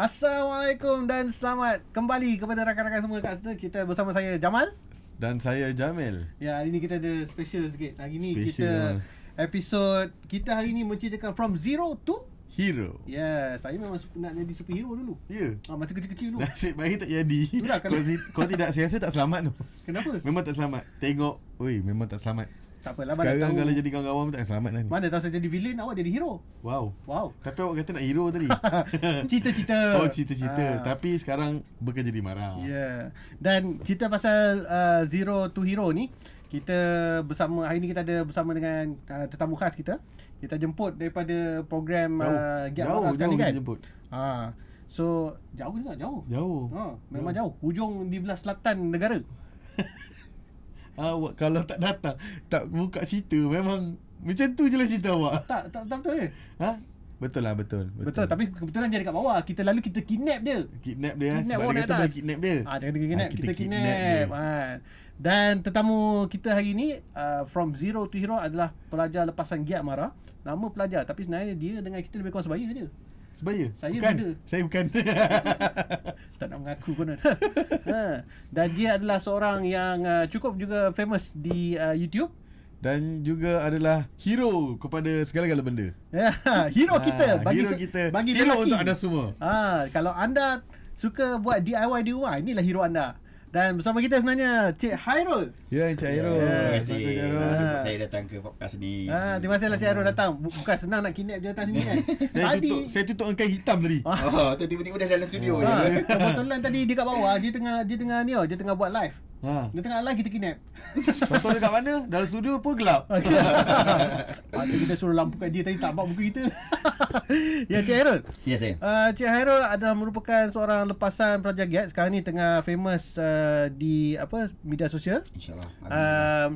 Assalamualaikum dan selamat kembali kepada rakan-rakan semua kat sana. Kita bersama saya Jamal dan saya Jamil. Ya, hari ni kita ada special sikit. Hari ni special. kita episod kita hari ni menceritakan from zero to hero. Yes, saya memang nak jadi superhero dulu. Ya. Yeah. Ha, masa kecil-kecil dulu. Nasib baik tak jadi. Kalau kalau tidak saya rasa tak selamat tu. Kenapa? Memang tak selamat. Tengok, oi, memang tak selamat. Tak apalah Sekarang mana tahu. Sekarang kalau jadi kawan-kawan tak selamat lah ni. Mana tahu saya jadi villain awak jadi hero. Wow. Wow. Tapi awak kata nak hero tadi. cita-cita. Oh cita-cita. Ha. Tapi sekarang bekerja di Mara. Ya. Yeah. Dan cerita pasal uh, Zero to Hero ni. Kita bersama, hari ni kita ada bersama dengan uh, tetamu khas kita. Kita jemput daripada program jauh. Uh, Get jauh, jauh, kan? jemput. Ha. So, jauh juga, jauh. Jauh. Ha. Memang jauh. jauh. Hujung di belah selatan negara. awak kalau tak datang tak buka cerita memang macam tu je lah cerita awak tak tak, tak betul ke eh? ha Betul lah betul, betul Betul tapi kebetulan dia dekat bawah Kita lalu kita kidnap dia Kidnap dia kidnap Sebab dia kata boleh kidnap dia Ah, kata kidnap ha, kita, kita kidnap, kidnap Ha. Dan tetamu kita hari ni uh, ah, From zero to hero adalah Pelajar lepasan Giat Mara Nama pelajar Tapi sebenarnya dia dengan kita lebih kurang sebaya dia Sebaya? Saya bukan. Muda. Saya bukan. tak nak mengaku pun. ha. Dan dia adalah seorang yang uh, cukup juga famous di uh, YouTube. Dan juga adalah hero kepada segala-gala benda. Ya, hero kita. Ah, ha, bagi hero kita. Bagi hero untuk anda semua. Ha, kalau anda suka buat DIY di rumah, inilah hero anda. Dan bersama kita sebenarnya Cik Hairul. Ya, Cik ya, Hairul. Ya, terima kasih. Terima kasih. Ha. Saya datang ke podcast ni. Ha, terima kasihlah Cik Hairul datang. Bukan senang nak kidnap dia datang sini kan. saya tadi tutup, saya tutup kain hitam tadi. Ah. Oh, tiba-tiba dah dalam studio ha. Ah, ha. Kebetulan tadi dia kat bawah, dia tengah dia tengah ni oh, dia tengah buat live. Ha. Dia tengah live kita kidnap. Contoh dekat mana? Dalam studio pun gelap. Okay. kita suruh lampu kat dia tadi tak bawa muka kita. ya Cik Hairul. Ya yes, saya. Uh, Cik Hairul adalah merupakan seorang lepasan pelajar GAT sekarang ni tengah famous uh, di apa media sosial. Insyaallah. Uh,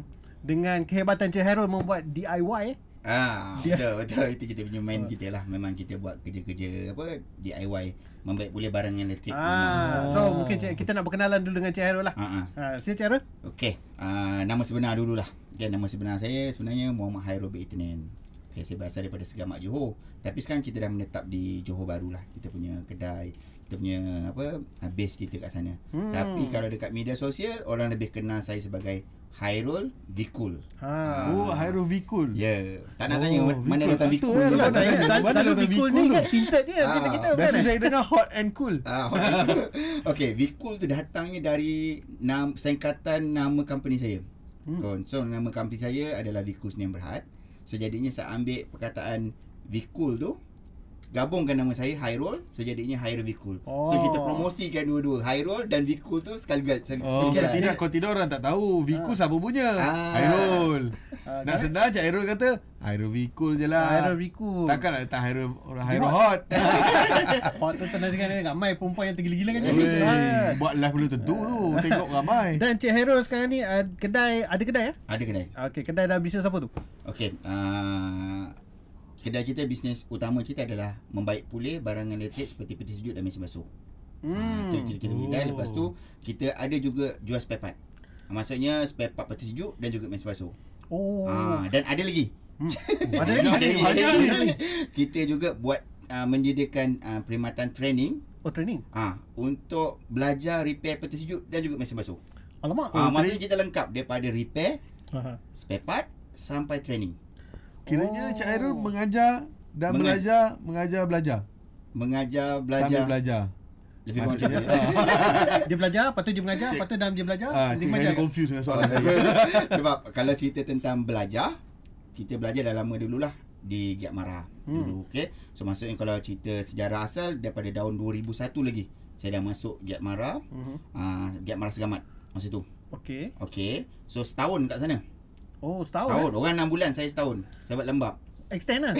dengan kehebatan Cik Hairul membuat DIY eh. Ah, betul, betul. Itu kita punya main kita lah. Memang kita buat kerja-kerja apa DIY membaik pulih barang elektrik. Ah, so oh. mungkin kita nak berkenalan dulu dengan Cik Hairul lah. Ha ah. ah. ah saya Cik Okey. Uh, nama sebenar dululah. Okay, nama sebenar saya sebenarnya Muhammad Hairul Bitnin. Okay, saya berasal daripada Segamat Johor. Tapi sekarang kita dah menetap di Johor Baru lah. Kita punya kedai, kita punya apa base kita kat sana. Hmm. Tapi kalau dekat media sosial orang lebih kenal saya sebagai Hairul Vikul. Ha. Oh, Hairul Vikul. Ya. Yeah. Tak nak oh, tanya oh, mana Vikul. datang Vikul. Betul, lah. Saya tak tanya mana Vikul ni kan tinted dia kita ah. kita kan. Biasa saya dengar hot and cool. Ah, uh, Okey, Vikul tu datangnya dari nam, sengkatan nama company saya. Hmm. So, so, nama company saya adalah Vikus Nembrhat. So jadinya saya ambil perkataan Vikul tu gabungkan nama saya Hyrule so jadinya Hyrule Vicool. Oh. So kita promosikan dua-dua Hyrule dan Vicool tu sekaligus sekaligus. Oh, tidak kau tidak orang tak tahu Vicool ah. siapa punya. Ah. Hyrule. Ah, Nak kan? sedar je Hyrule kata Hyrule Vicool je lah. Hyrule Vicool. Takkan lah, tak letak Hyrule, Hyrule Hot. Hot tu tengah dengan ramai perempuan yang tergila-gila kan. Buat live dulu tentu tu. Tengok ramai. Dan Cik Hyrule sekarang ni ah, kedai, ada kedai ya? Ada kedai. Okey, kedai dah bisnes apa tu? Okey, ah, Kedai kita bisnes utama kita adalah membaik pulih barangan elektrik seperti peti sejuk dan mesin basuh. Hmm. Ha, kita kita kedai oh. lepas tu kita ada juga jual spare part. Maksudnya spare part peti sejuk dan juga mesin basuh. Oh. Ha, dan ada lagi. Hmm. ada lagi. ada lagi. kita juga buat uh, menyediakan uh, perkhidmatan training. Oh training. Ah ha, untuk belajar repair peti sejuk dan juga mesin basuh. Alamak. Ah ha, maksudnya kita lengkap daripada repair, uh-huh. spare part sampai training. Kiranya oh. Cik Airul mengajar dan Menga- belajar, mengajar belajar. Mengajar belajar. Sambil belajar. Lebih macam ah, dia. Eh. dia belajar, lepas tu dia mengajar, lepas tu dalam dia belajar. Ha, ah, confused dengan soalan saya. Oh, Sebab kalau cerita tentang belajar, kita belajar dah lama dululah di Giat Mara hmm. dulu okay. so maksudnya kalau cerita sejarah asal daripada tahun 2001 lagi saya dah masuk Giat Mara hmm. uh, Giat Mara Segamat masa tu Okay. Okay. so setahun kat sana Oh setahun Setahun eh? Orang 6 bulan saya setahun Saya buat lembab Extend lah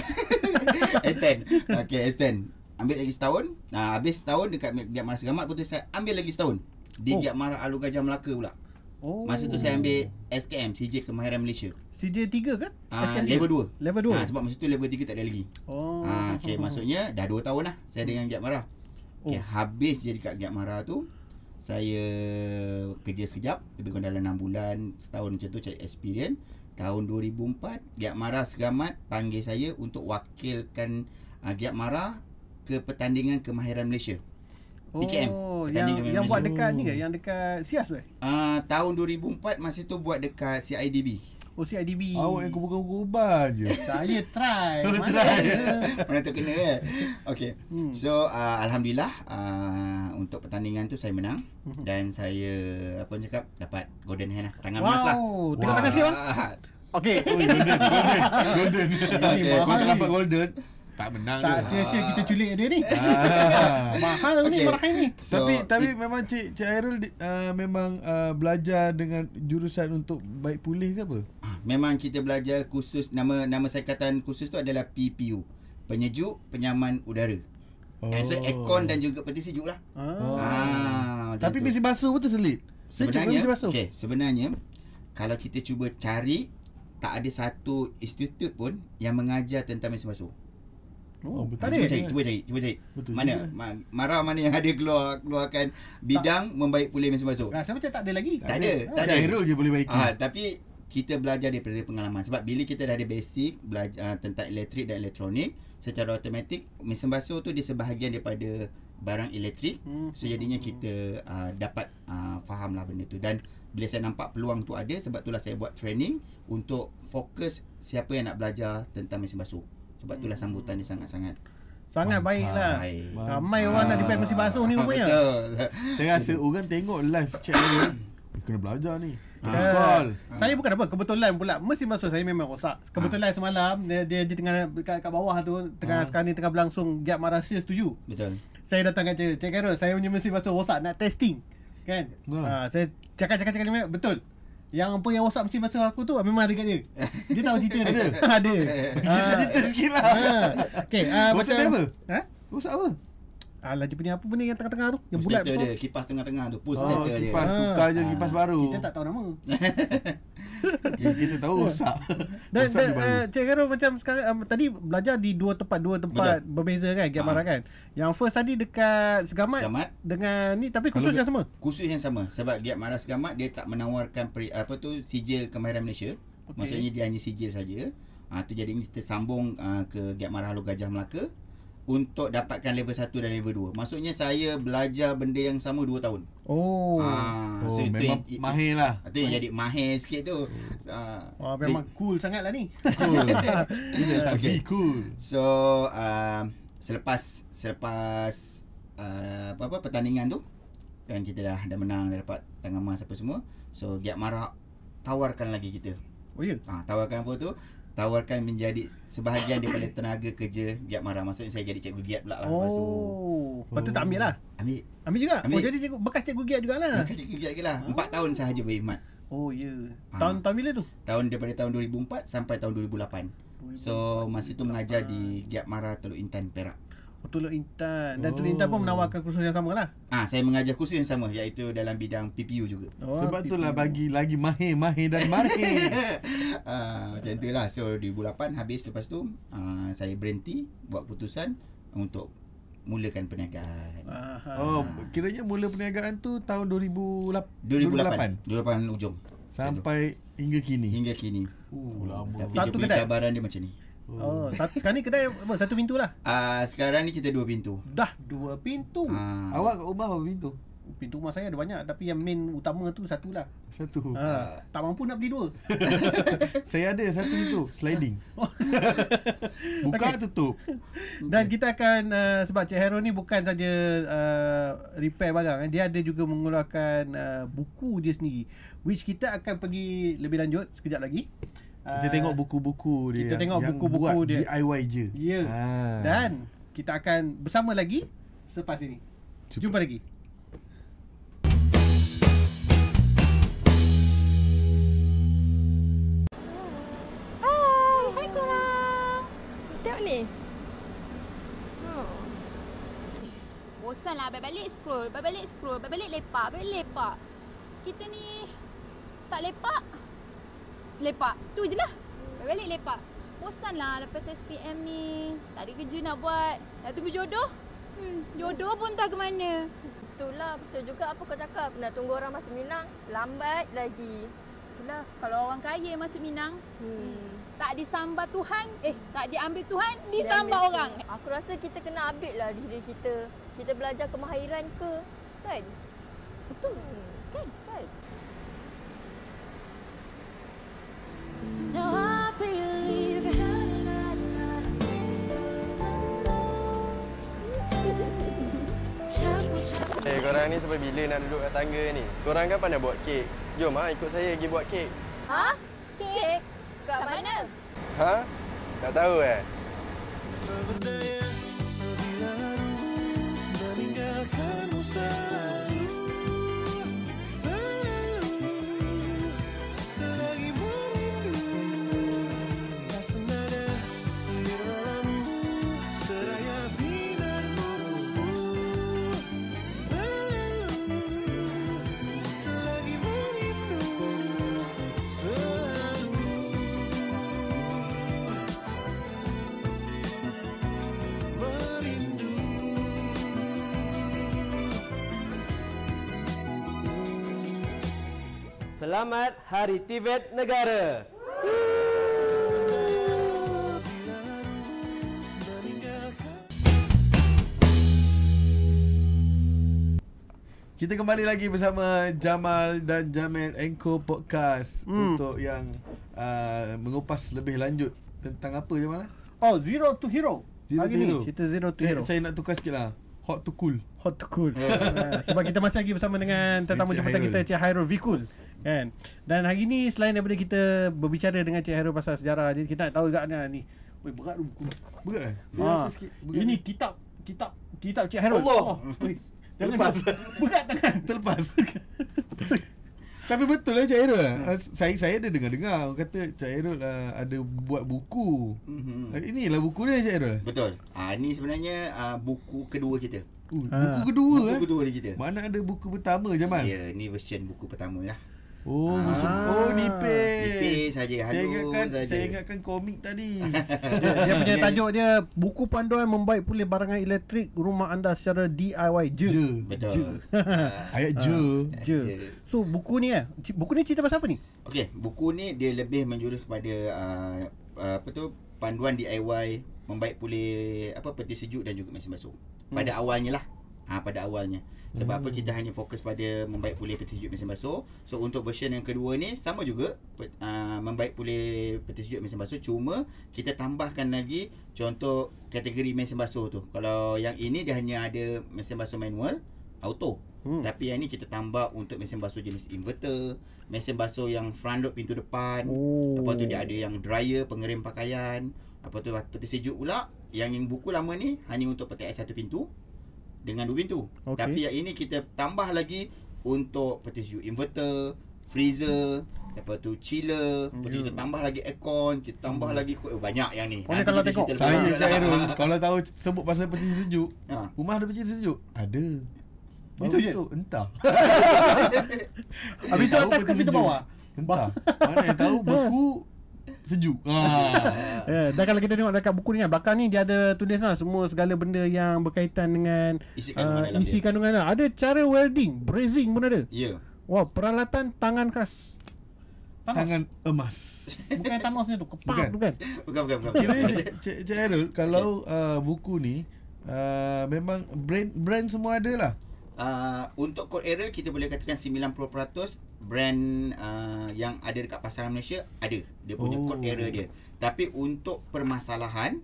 Extend Okay extend Ambil lagi setahun nah, Habis setahun dekat Biak Marah Segamat Lepas tu saya ambil lagi setahun Di oh. Biak Marah Alu Gajah Melaka pula oh. Masa tu saya ambil SKM CJ Kemahiran Malaysia CJ 3 kan? Uh, level 2 Level 2 ha, ah, Sebab masa tu level 3 tak ada lagi oh. Ha, okay maksudnya Dah 2 tahun lah Saya dengan Giat Marah okay, oh. Habis je dekat Giat Marah tu saya kerja sekejap lebih kurang dalam 6 bulan setahun macam tu cari experience tahun 2004 Giat Mara Segamat panggil saya untuk wakilkan uh, ah, Giat Mara ke pertandingan kemahiran Malaysia Oh, PKM, yang, yang Malaysia. buat dekat ni ke? Yang dekat Sias ke? Uh, tahun 2004 masa tu buat dekat CIDB. Oh si IDB Awak yang buka buka ubat je Saya try Mana try Mana terkena ya eh? Okay hmm. So uh, Alhamdulillah uh, Untuk pertandingan tu saya menang hmm. Dan saya Apa cakap Dapat golden hand lah Tangan wow. emas lah Tengah wow. tangan sikit bang Okay Golden Golden Golden Golden Golden Golden tak menang tak sia-sia kita ah. culik dia ni ah. mahal lah okay. ni marah ini. so, tapi tapi memang cik cik Airul uh, memang uh, belajar dengan jurusan untuk baik pulih ke apa ah, memang kita belajar khusus nama nama sekatan khusus tu adalah PPU penyejuk penyaman udara Oh. Yang aircon dan juga peti sejuk lah. Ah. ah tapi mesti basuh betul selit. Sebenarnya, mesti basuh. Okay, sebenarnya, kalau kita cuba cari, tak ada satu institut pun yang mengajar tentang mesin basuh. Oh, oh, betul. Ada cuba cari, cuba cari. mana? Ma- Mara mana yang ada keluar keluarkan bidang tak. membaik pulih mesin basuh? Rasa macam tak ada lagi. Ah, tak ada. Tak ada. Hero je boleh baik. Ah, tapi kita belajar daripada pengalaman sebab bila kita dah ada basic belajar ah, tentang elektrik dan elektronik secara automatik mesin basuh tu dia sebahagian daripada barang elektrik hmm. so jadinya kita uh, dapat uh, faham lah benda tu dan bila saya nampak peluang tu ada sebab itulah saya buat training untuk fokus siapa yang nak belajar tentang mesin basuh sebab itulah sambutan dia sangat-sangat Sangat baik lah Ramai orang nak dipakai mesin basuh ni rupanya Saya rasa orang tengok live chat dia Dia kena belajar ni Uh, saya bukan apa kebetulan pula mesin masuk saya memang rosak. Kebetulan ha. semalam dia dia, dia tengah dekat, dekat bawah tu tengah ha. sekarang ni tengah berlangsung Giat Marasia setuju. Betul. Saya datang kat cik. Cik Carol, saya punya mesin masuk rosak nak testing. Kan? Ha. Ha, saya cakap cakap cakap betul yang apa yang WhatsApp kecil pasal aku tu ah, memang ada kat dia. Dia tahu cerita dia. ada. ada. Ha, cerita sikit lah. Ah. Okey, ah apa? Ha? WhatsApp apa? Ah laju punya apa benda yang tengah-tengah tu? Yang bulat tu. Dia kipas tengah-tengah tu. Pulse oh, dia. Kipas tukar ha. je kipas baru. Kita tak tahu nama. kita tahu rosak. Dan dan eh, cik Karo macam sekarang um, tadi belajar di dua tempat dua tempat Betul. berbeza kan Giamara ah. ha. kan. Yang first tadi dekat Segamat, Segamat. dengan ni tapi khusus Kalau, yang sama. Khusus yang sama sebab Giamara Segamat dia tak menawarkan peri, apa tu sijil kemahiran Malaysia. Okay. Maksudnya dia hanya sijil saja. Ah ha, tu jadi kita sambung uh, ah, ke Giamara Halu Gajah Melaka untuk dapatkan level 1 dan level 2. Maksudnya saya belajar benda yang sama 2 tahun. Oh. Ha, oh, so itu memang it, mahir lah. Itu yang jadi mahir sikit tu. Ha, Wah, memang it, cool sangatlah ni. Cool. Gila, tapi okay. cool. So, uh, selepas selepas uh, apa apa pertandingan tu kan kita dah dah menang dah dapat tangan emas apa semua. So, Giat Marak tawarkan lagi kita. Oh ya. Yeah. Ha, tawarkan apa tu? tawarkan menjadi sebahagian daripada tenaga kerja giat marah maksudnya saya jadi cikgu giat pula lah oh. lepas tu oh. tak ambil lah oh. ambil ambil juga ambil. oh jadi cikgu bekas cikgu giat juga lah. bekas cikgu giat lah Empat oh. tahun sahaja berkhidmat oh ya yeah. tahun ha. tahun bila tu tahun daripada tahun 2004 sampai tahun 2008 so masa tu mengajar di giat marah teluk intan perak Tolok Intan Dan oh. Tolok Intan pun oh. menawarkan kursus yang sama lah ha, Saya mengajar kursus yang sama Iaitu dalam bidang PPU juga oh, Sebab PPU. itulah bagi lagi mahir-mahir dan mahir ha, Macam itulah So 2008 habis lepas tu ha, Saya berhenti Buat putusan Untuk mulakan perniagaan Aha. Oh kiranya mula perniagaan tu tahun 2008 2008, 2008 ujung Sampai hingga kini Hingga kini uh, Tapi lama. dia Satu punya cabaran dia macam ni Oh, hmm. satu, sekarang ni kedai apa? Satu pintu lah. Ah, uh, sekarang ni kita dua pintu. Dah dua pintu. Uh. Awak kat rumah berapa pintu? Pintu rumah saya ada banyak tapi yang main utama tu satu lah. Satu. Ha, uh. tak mampu nak beli dua. saya ada satu pintu sliding. Oh. Buka okay. tutup. Dan kita akan uh, sebab Cik Hero ni bukan saja uh, repair barang eh, dia ada juga mengeluarkan uh, buku dia sendiri which kita akan pergi lebih lanjut sekejap lagi kita tengok buku-buku dia kita tengok yang buku-buku buat dia DIY je ya yeah. Ha. dan kita akan bersama lagi selepas ini jumpa, jumpa lagi oh. Bosan lah, balik-balik scroll, balik-balik scroll, balik-balik lepak, balik-balik lepak. Kita ni tak lepak, Lepak Tu je lah Balik-balik lepak Bosan lah lepas SPM ni Tak ada kerja nak buat Nak tunggu jodoh Hmm, jodoh pun tak ke mana Itulah betul juga apa kau cakap Nak tunggu orang masuk Minang Lambat lagi Itulah kalau orang kaya masuk Minang hmm. hmm. Tak disambar Tuhan Eh tak diambil Tuhan Disambar Dia orang tu. Aku rasa kita kena update lah diri kita Kita belajar kemahiran ke Kan Betul hmm. Kan Kan Hey, eh, korang ni sampai bila nak duduk kat tangga ni? Korang kan pandai buat kek. Jom ah ikut saya pergi buat kek. Ha? Kek? kek? Kat, mana? Ha? Tak tahu eh. Selamat Hari Tibet Negara. Kita kembali lagi bersama Jamal dan Jamil Enko Podcast hmm. untuk yang uh, mengupas lebih lanjut tentang apa Jamal? Eh? Oh, Zero to Hero. Zero Hari to Hero. Cerita Zero to saya, Hero. Saya nak tukar sikit lah. Hot to cool. Hot to cool. Oh. Sebab kita masih lagi bersama dengan tetamu jemputan kita, Cik Hairul V kan dan hari ni selain daripada kita berbicara dengan Cik Hero pasal sejarah jadi kita nak tahu juga ni ni oi berat buku berat saya eh? ha. sikit ini kitab kitab kitab Cik Hero Allah oh, terlepas, berat tangan terlepas tapi betul lah Cik Hero eh? hmm. saya saya ada dengar-dengar orang kata Cik Hero uh, ada buat buku mm-hmm. inilah buku dia Cik Hero betul ah ha, ni sebenarnya uh, buku kedua kita Uh, ha. Buku kedua Buku kedua eh. dia kita Mana ada buku pertama Jamal Ya yeah, ni version buku pertama lah Oh, ah. oh nipis. Nipis saja halus saja. Saya ingatkan komik tadi. dia, dia punya tajuk dia buku panduan membaik pulih barangan elektrik rumah anda secara DIY je. Je. Betul. Je. Ayat je. je. So buku ni eh. Buku ni cerita pasal apa ni? Okey, buku ni dia lebih menjurus kepada uh, apa tu panduan DIY membaik pulih apa peti sejuk dan juga mesin basuh. Pada hmm. awalnya lah. Ah pada awalnya sebab hmm. apa kita hanya fokus pada membaik pulih peti sejuk mesin basuh so untuk version yang kedua ni sama juga uh, membaik pulih peti sejuk mesin basuh cuma kita tambahkan lagi contoh kategori mesin basuh tu kalau yang ini dia hanya ada mesin basuh manual auto hmm. tapi yang ni kita tambah untuk mesin basuh jenis inverter mesin basuh yang front load pintu depan oh. lepas tu dia ada yang dryer pengering pakaian apa tu peti sejuk pula yang yang buku lama ni hanya untuk peti air satu pintu dengan ubin tu. Okay. Tapi yang ini kita tambah lagi untuk petis you inverter, freezer, lepas tu chiller, lepas tu kita ya. tambah lagi aircon, kita tambah hmm. lagi oh, banyak yang ni. Mana kalau tengok saya saya lah. kalau tahu sebut pasal petis sejuk, ha. rumah ada petis sejuk? Ada. Baru itu tu entah. Habis tu atas ke situ bawah? Entah. Mana yang tahu beku sejuk. Ha. ya, dan kalau kita tengok dekat buku ni kan, belakang ni dia ada tulis lah semua segala benda yang berkaitan dengan isi kandungan. Uh, isi kandungan lah. Ada cara welding, brazing pun ada. Ya. Yeah. wow peralatan tangan khas. Tamos. Tangan emas. Bukan tamos ni tu, kepak bukan. bukan. Bukan, bukan, bukan. Cik, Cik Harold, kalau ya. uh, buku ni, uh, memang brand, brand semua ada lah uh, untuk core area kita boleh katakan 90% brand uh, yang ada dekat pasaran Malaysia ada dia punya oh. code error dia tapi untuk permasalahan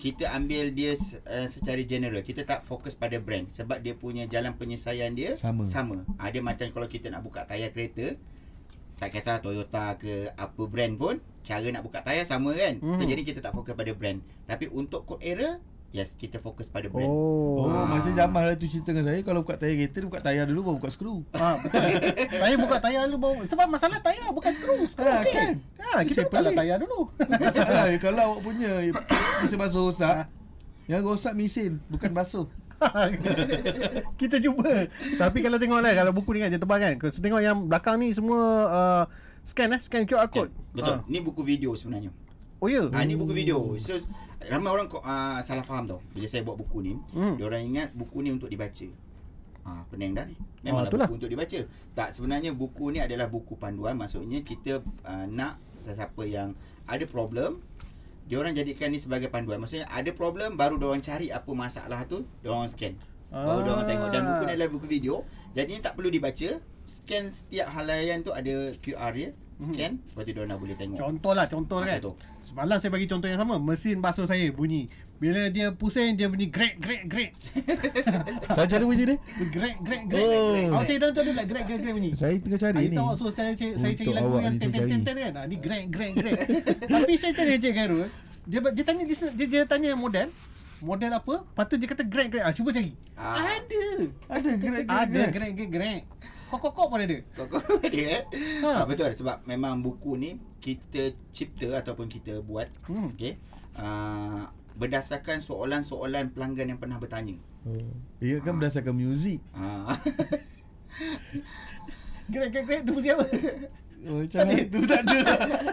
kita ambil dia uh, secara general kita tak fokus pada brand sebab dia punya jalan penyelesaian dia sama, sama. Uh, dia macam kalau kita nak buka tayar kereta tak kisah Toyota ke apa brand pun cara nak buka tayar sama kan hmm. so jadi kita tak fokus pada brand tapi untuk code error Yes, kita fokus pada brand. Oh, oh ah. macam Jamal lah tu cerita dengan saya kalau buka tayar kereta buka tayar dulu baru buka skru. Ah, ha, saya buka tayar dulu baru sebab masalah tayar bukan skru. Ah, okay. kan? Ha, kita buka lah tayar dulu. Masalah kalau awak punya mesin basuh rosak. Ha. Yang rosak mesin bukan basuh. kita cuba. Tapi kalau tengok lah kalau buku ni kan tebal kan. Kalau tengok yang belakang ni semua uh, scan eh, scan QR code. Okay, betul. Ha. Ni buku video sebenarnya. Oh ya. Yeah. Ha, ni buku video. So, ramai orang uh, salah faham tau bila saya buat buku ni hmm. dia orang ingat buku ni untuk dibaca ah pening dah ni ah, memanglah oh, buku lah. untuk dibaca tak sebenarnya buku ni adalah buku panduan maksudnya kita uh, nak sesiapa yang ada problem dia orang jadikan ni sebagai panduan maksudnya ada problem baru dia orang cari apa masalah tu dia orang scan baru ah. dia orang tengok dan buku ni adalah buku video jadi tak perlu dibaca scan setiap halayan tu ada QR dia hmm. scan hmm. lepas tu dia orang nak boleh tengok contohlah contoh kan tu. Semalam saya bagi contoh yang sama Mesin basuh saya bunyi Bila dia pusing Dia bunyi grek grek grek Saya cari bunyi dia Grek grek grek oh. Awak cari dalam tu ada tak grek grek bunyi Saya tengah cari ni So saya cari lagu yang ten ten ten ten kan? Ni grek grek grek Tapi saya tanya je Garu eh. dia, dia tanya dia, tanya yang model Model apa? Lepas dia kata grek grek ah, Cuba cari ah. Ada Ada grek grek grek Ada grek grek Kokok-kok pun ada. Kokok ada eh. Ha. Ah, betul sebab memang buku ni kita cipta ataupun kita buat. Hmm. Okey. Uh, berdasarkan soalan-soalan pelanggan yang pernah bertanya. Hmm. Oh. Ia kan ha. berdasarkan muzik. Ha. Gerak-gerak tu fungsi apa? Oh, tadi tu tak ada.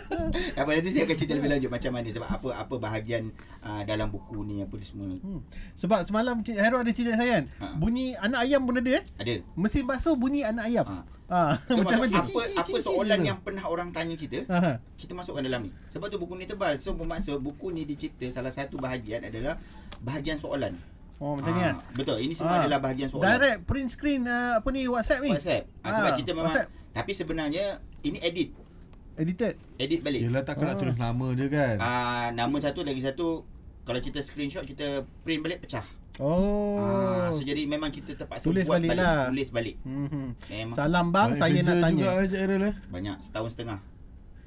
apa nanti saya akan cerita lebih lanjut macam mana sebab apa apa bahagian uh, dalam buku ni apa semua. Hmm. Sebab semalam Cik Hero ada cerita saya kan. Ha. Bunyi anak ayam pun ada eh? Ada. Mesin basuh bunyi anak ayam. Ha. Ha. Sebab macam apa cici, apa cici, soalan cici. yang pernah orang tanya kita, Aha. Ha. kita masukkan dalam ni. Sebab tu buku ni tebal. So bermaksud buku ni dicipta salah satu bahagian adalah bahagian soalan. Oh macam ni ha, kan. Betul. Ini semua ha. adalah bahagian soalan. Direct print screen uh, apa ni WhatsApp ni? WhatsApp. Ha. Sebab ha, kita memang WhatsApp. tapi sebenarnya ini edit. Edited. Edit balik. Yelah tak kena ah. tulis nama je kan. Ah uh, nama satu lagi satu kalau kita screenshot kita print balik pecah. Oh. Ah, so jadi memang kita terpaksa tulis buat balik, balik lah. tulis balik. Hmm. Salam bang, Baik saya nak tanya. Eh? Banyak setahun setengah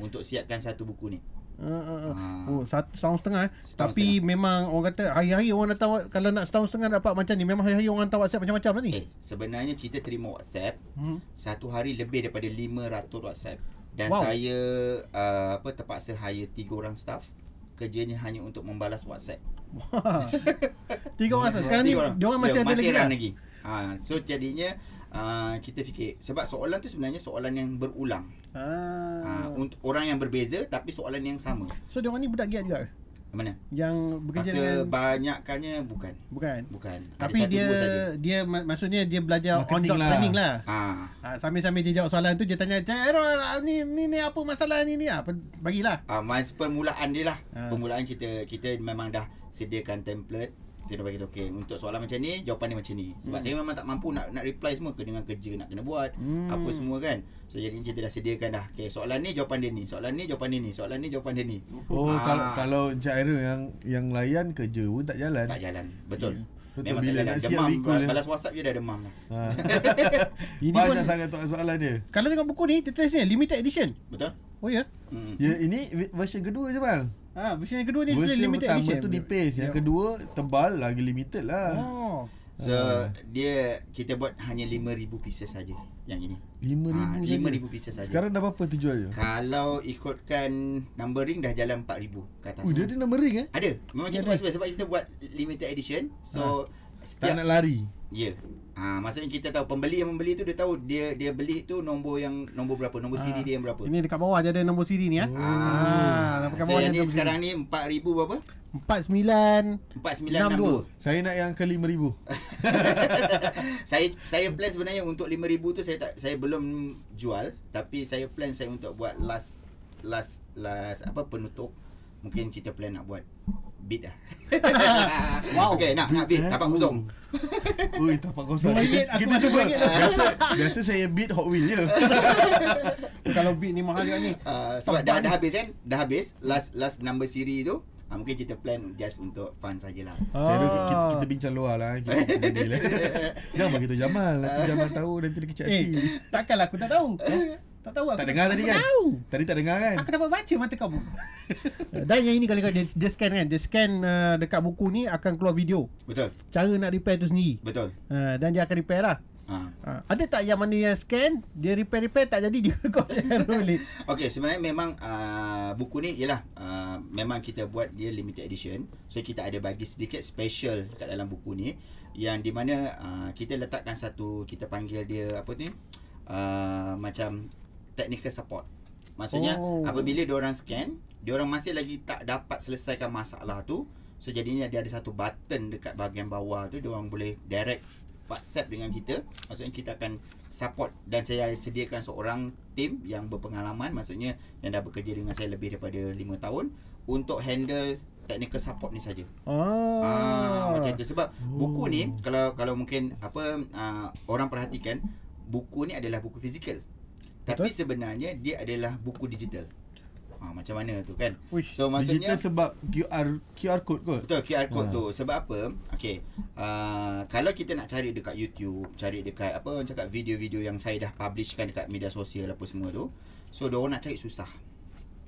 untuk siapkan satu buku ni. Uh, uh, Oh, setahun setengah eh? Setahun Tapi setengah. memang orang kata hari-hari orang datang kalau nak setahun setengah dapat macam ni. Memang hari-hari orang hantar WhatsApp macam-macam lah ni. Eh, sebenarnya kita terima WhatsApp hmm? satu hari lebih daripada 500 WhatsApp. Dan wow. saya uh, apa terpaksa hire tiga orang staff. Kerjanya hanya untuk membalas WhatsApp. Wow. tiga orang staff. Sekarang ni orang. diorang masih, ya, ada masih lagi. Lah. lagi. Ha, so jadinya uh, kita fikir sebab soalan tu sebenarnya soalan yang berulang. Ah. Uh, untuk orang yang berbeza tapi soalan yang sama. So dia orang ni budak giat juga mana yang bekerja dengan banyakkannya bukan bukan bukan tapi Ada dia dia mak- maksudnya dia belajar on the lah. training lah ha. ha sambil-sambil dia jawab soalan tu dia tanya Jerol eh, ni ni ni apa masalah ni ni apa bagilah ha, mas permulaan dia lah ha. permulaan kita kita memang dah sediakan template kita kena bagi tu okay. untuk soalan macam ni jawapan ni macam ni sebab hmm. saya memang tak mampu nak nak reply semua ke dengan kerja nak kena buat hmm. apa semua kan so jadi kita dah sediakan dah okey soalan ni jawapan dia ni soalan ni jawapan dia ni soalan ni jawapan dia ni oh ha. kalau kalau Jairo yang yang layan kerja pun tak jalan tak jalan betul yeah. Hmm. Betul Memang bila nak siap demam, Balas WhatsApp je dah demam lah. Ha. ini Banyak pun sangat soalan dia. Kalau tengok buku ni, dia limited edition. Betul? Oh ya. Hmm. Ya, ini version kedua je bang. Ah, version yang kedua ni version limited edition. pertama tu nipis, yang ya. kedua tebal lagi limited lah. Oh. So uh. dia kita buat hanya 5000 pieces saja yang ini. 5000 ha, 5000 pieces saja. Sekarang dah berapa terjual je? Kalau ikutkan numbering dah jalan 4000 ke atas. Oh, dia ada numbering eh? Ada. Memang kita buat sebab, sebab kita buat limited edition. So ha. tak nak lari. Ya. Yeah. Ah ha, maksudnya kita tahu pembeli yang membeli tu dia tahu dia dia beli tu nombor yang nombor berapa nombor ha. CD dia yang berapa. Ini dekat bawah je ada nombor CD ni ya. Hmm. Ha. Ah ha. dekat so, bawah jadi sekarang CD. ni 4000 berapa? 49 4962. Saya nak yang ke ribu. saya saya plan sebenarnya untuk lima ribu tu saya tak saya belum jual tapi saya plan saya untuk buat last last last apa penutup mungkin kita plan nak buat bit dah. Wow Okay nak nak bit Tapak kosong Ui tapak kosong Dua ringgit Kita cuba Biasa Biasa saya bit Hot Wheel je Kalau bit ni mahal ni uh, Sebab dah, dah habis kan Dah habis Last last number siri tu Ha, mungkin kita plan just untuk fun sajalah. Ah. Kita, kita, kita bincang luar lah. Kita lah. Jangan begitu Jamal. Nanti Jamal tahu nanti dia kecil hati. Eh, takkanlah aku tak tahu. Eh? Tak tahu aku. Tak dengar tadi kan? Tahu. Tadi tak dengar kan? Aku dapat baca mata kamu. Dan yang ini kalau kau dia, scan kan, dia scan uh, dekat buku ni akan keluar video. Betul. Cara nak repair tu sendiri. Betul. Uh, dan dia akan repair lah. Ha. Uh, ada tak yang mana yang scan, dia repair-repair tak jadi dia kau boleh. Okey, sebenarnya memang uh, buku ni ialah uh, memang kita buat dia limited edition. So kita ada bagi sedikit special kat dalam buku ni yang di mana uh, kita letakkan satu kita panggil dia apa tu ni? Uh, macam technical support. Maksudnya oh. apabila dia orang scan, dia orang masih lagi tak dapat selesaikan masalah tu. So jadinya dia ada satu button dekat bahagian bawah tu dia orang boleh direct WhatsApp dengan kita. Maksudnya kita akan support dan saya sediakan seorang tim yang berpengalaman maksudnya yang dah bekerja dengan saya lebih daripada 5 tahun untuk handle technical support ni saja. Ah. ah macam tu sebab oh. buku ni oh. kalau kalau mungkin apa uh, orang perhatikan buku ni adalah buku fizikal. Tapi sebenarnya dia adalah buku digital. Ha, macam mana tu kan? Uish, so maksudnya digital sebab QR QR code kot. Betul QR code ha. tu. Sebab apa? Okey. Uh, kalau kita nak cari dekat YouTube, cari dekat apa orang cakap video-video yang saya dah publishkan dekat media sosial apa semua tu. So dia orang nak cari susah.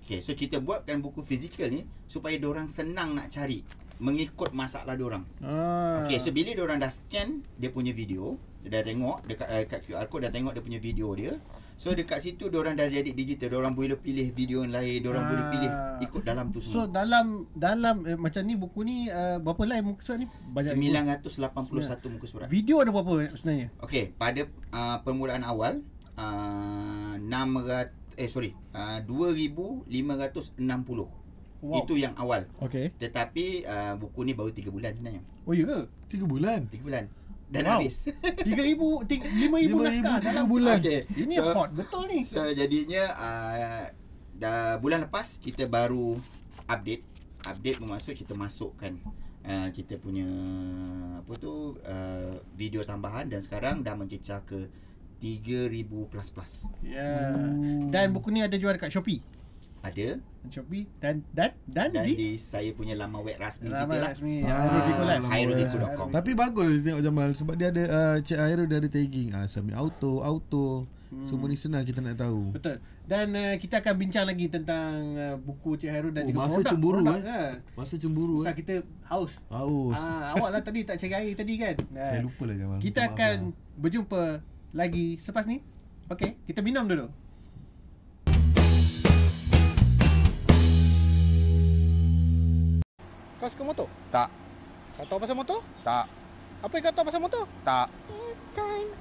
Okey, so kita buatkan buku fizikal ni supaya dia orang senang nak cari mengikut masalah dia orang. Ah. Okey, so bila dia orang dah scan dia punya video, dia dah tengok dekat, eh, dekat QR code dah tengok dia punya video dia, So dekat situ orang dah jadi digital, orang boleh pilih video yang lain, orang boleh pilih ah. ikut dalam tu semua. So dalam dalam eh, macam ni buku ni uh, berapa lain muka surat ni? Banyak 981 muka surat. Video ada berapa sebenarnya? Okey, pada uh, permulaan awal uh, ah, 600 eh sorry, uh, 2560. Wow. Itu yang awal. Okay. Tetapi uh, buku ni baru 3 bulan sebenarnya. Oh ya ke? 3 bulan. 3 bulan dan wow. habis. 3000 5000 naskah dalam bulan. Okay. Ini so, hot betul ni. So jadinya uh, dah bulan lepas kita baru update update bermaksud kita masukkan uh, kita punya apa tu uh, video tambahan dan sekarang dah mencecah ke 3000 plus plus. Ya. Yeah. Dan buku ni ada jual dekat Shopee ada chopi dan dan dan, dan di, di saya punya laman web rasmi laman rasmi hairudiku.com ah, lah. tapi bagus dia tengok Jamal sebab dia ada uh, Cik Hairu dia ada tagging uh, ah, submit auto auto hmm. semua ni senang kita nak tahu betul dan uh, kita akan bincang lagi tentang uh, buku Cik Hairu dan oh, juga masa produk, cemburu produk, eh. Ha. masa cemburu Bukan, eh. kita haus haus ah, awak lah tadi tak cari air tadi kan saya lupa lah Jamal kita akan lah. berjumpa lagi selepas ni Okey, kita minum dulu. Kau suka motor? Tak. Kau tahu pasal motor? Tak. Apa yang kau tahu pasal motor? Tak.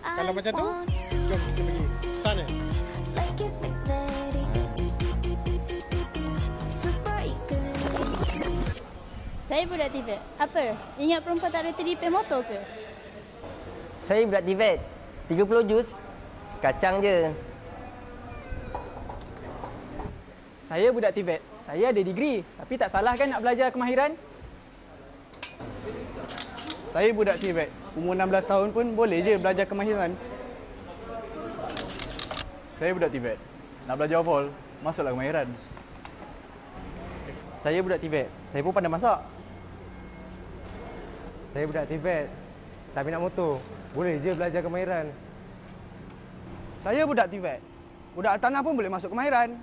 Kalau macam tu, jom kita pergi. Sana. Saya budak tibet. Apa? Ingat perempuan tak ada tiripin motor ke? Saya budak tibet. 30 jus. Kacang je. Saya budak tibet. Saya ada degree. Tapi tak salah kan nak belajar kemahiran? Saya budak Tibet. Umur 16 tahun pun boleh je belajar kemahiran. Saya budak Tibet. Nak belajar awal, masuklah kemahiran. Saya budak Tibet. Saya pun pandai masak. Saya budak Tibet. Tapi nak motor. Boleh je belajar kemahiran. Saya budak Tibet. Budak tanah pun boleh masuk kemahiran.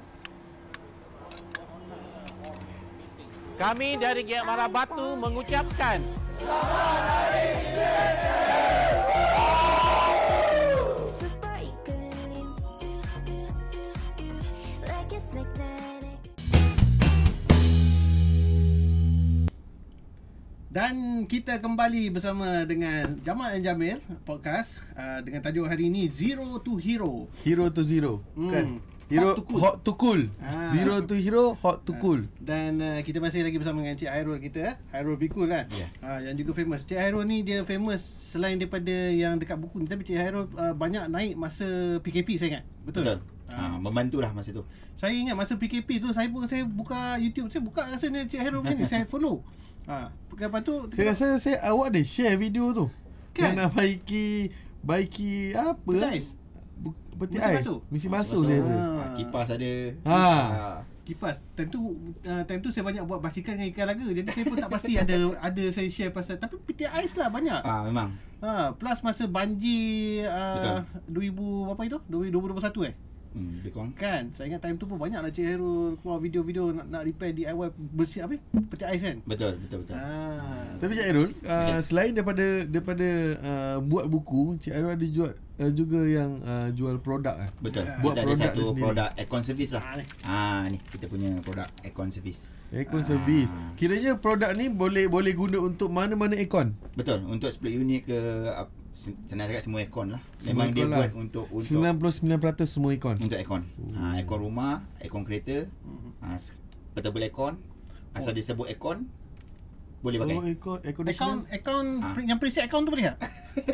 Kami dari Giat Marabatu mengucapkan dan kita kembali bersama dengan Jamal dan Jamil podcast uh, dengan tajuk hari ini Zero to Hero. Hero to Zero. Hmm. Kan? Hero hot to cool. Hot to cool. Ha. Zero to hero hot to ha. cool. Dan uh, kita masih lagi bersama dengan Cik Hairul kita eh. Hairul be cool lah. Yeah. Ha, yang juga famous. Cik Hairul ni dia famous selain daripada yang dekat buku ni tapi Cik Hairul uh, banyak naik masa PKP saya ingat. Betul. Betul. Ha, ha membantulah masa tu. Saya ingat masa PKP tu saya pun saya buka YouTube saya buka rasa ni Cik hero ni saya follow. Ha, lepas tu saya rasa saya awak ada share video tu. Kan? baiki baiki apa? Nice peti ais. Mesin masuk, saya ah, rasa. Ah, ah. kipas ada. Ha. Kipas. Time tu, time tu saya banyak buat basikan dengan ikan laga. Jadi saya pun tak pasti ada ada saya share pasal. Tapi peti ais lah banyak. Ha, memang. Ha, plus masa banjir uh, 2000 apa itu? 2021 eh? Hmm, Kan? Saya ingat time tu pun banyaklah lah Cik Herul keluar video-video nak, nak repair DIY bersih apa? Peti ais kan? Betul, betul, betul. Ah. Tapi Cik Herul, ah, okay. selain daripada daripada uh, buat buku, Cik Herul ada jual uh, juga yang uh, jual produk kan? Betul. Ya. Buat produk ada satu produk aircon service lah. Ha, ah, ni. Ah, ni. kita punya produk aircon service. Aircon ah. service. Kiranya produk ni boleh boleh guna untuk mana-mana aircon? Betul. Untuk split unit ke senang cakap semua ekon lah memang dia lah. buat untuk untuk 99% semua ekon untuk aircon ha aircon rumah ekon kereta hmm. ha portable ekon, asal oh. dia sebut aircon boleh pakai. Oh, ikut account account account ah. ha. yang preset account tu boleh tak?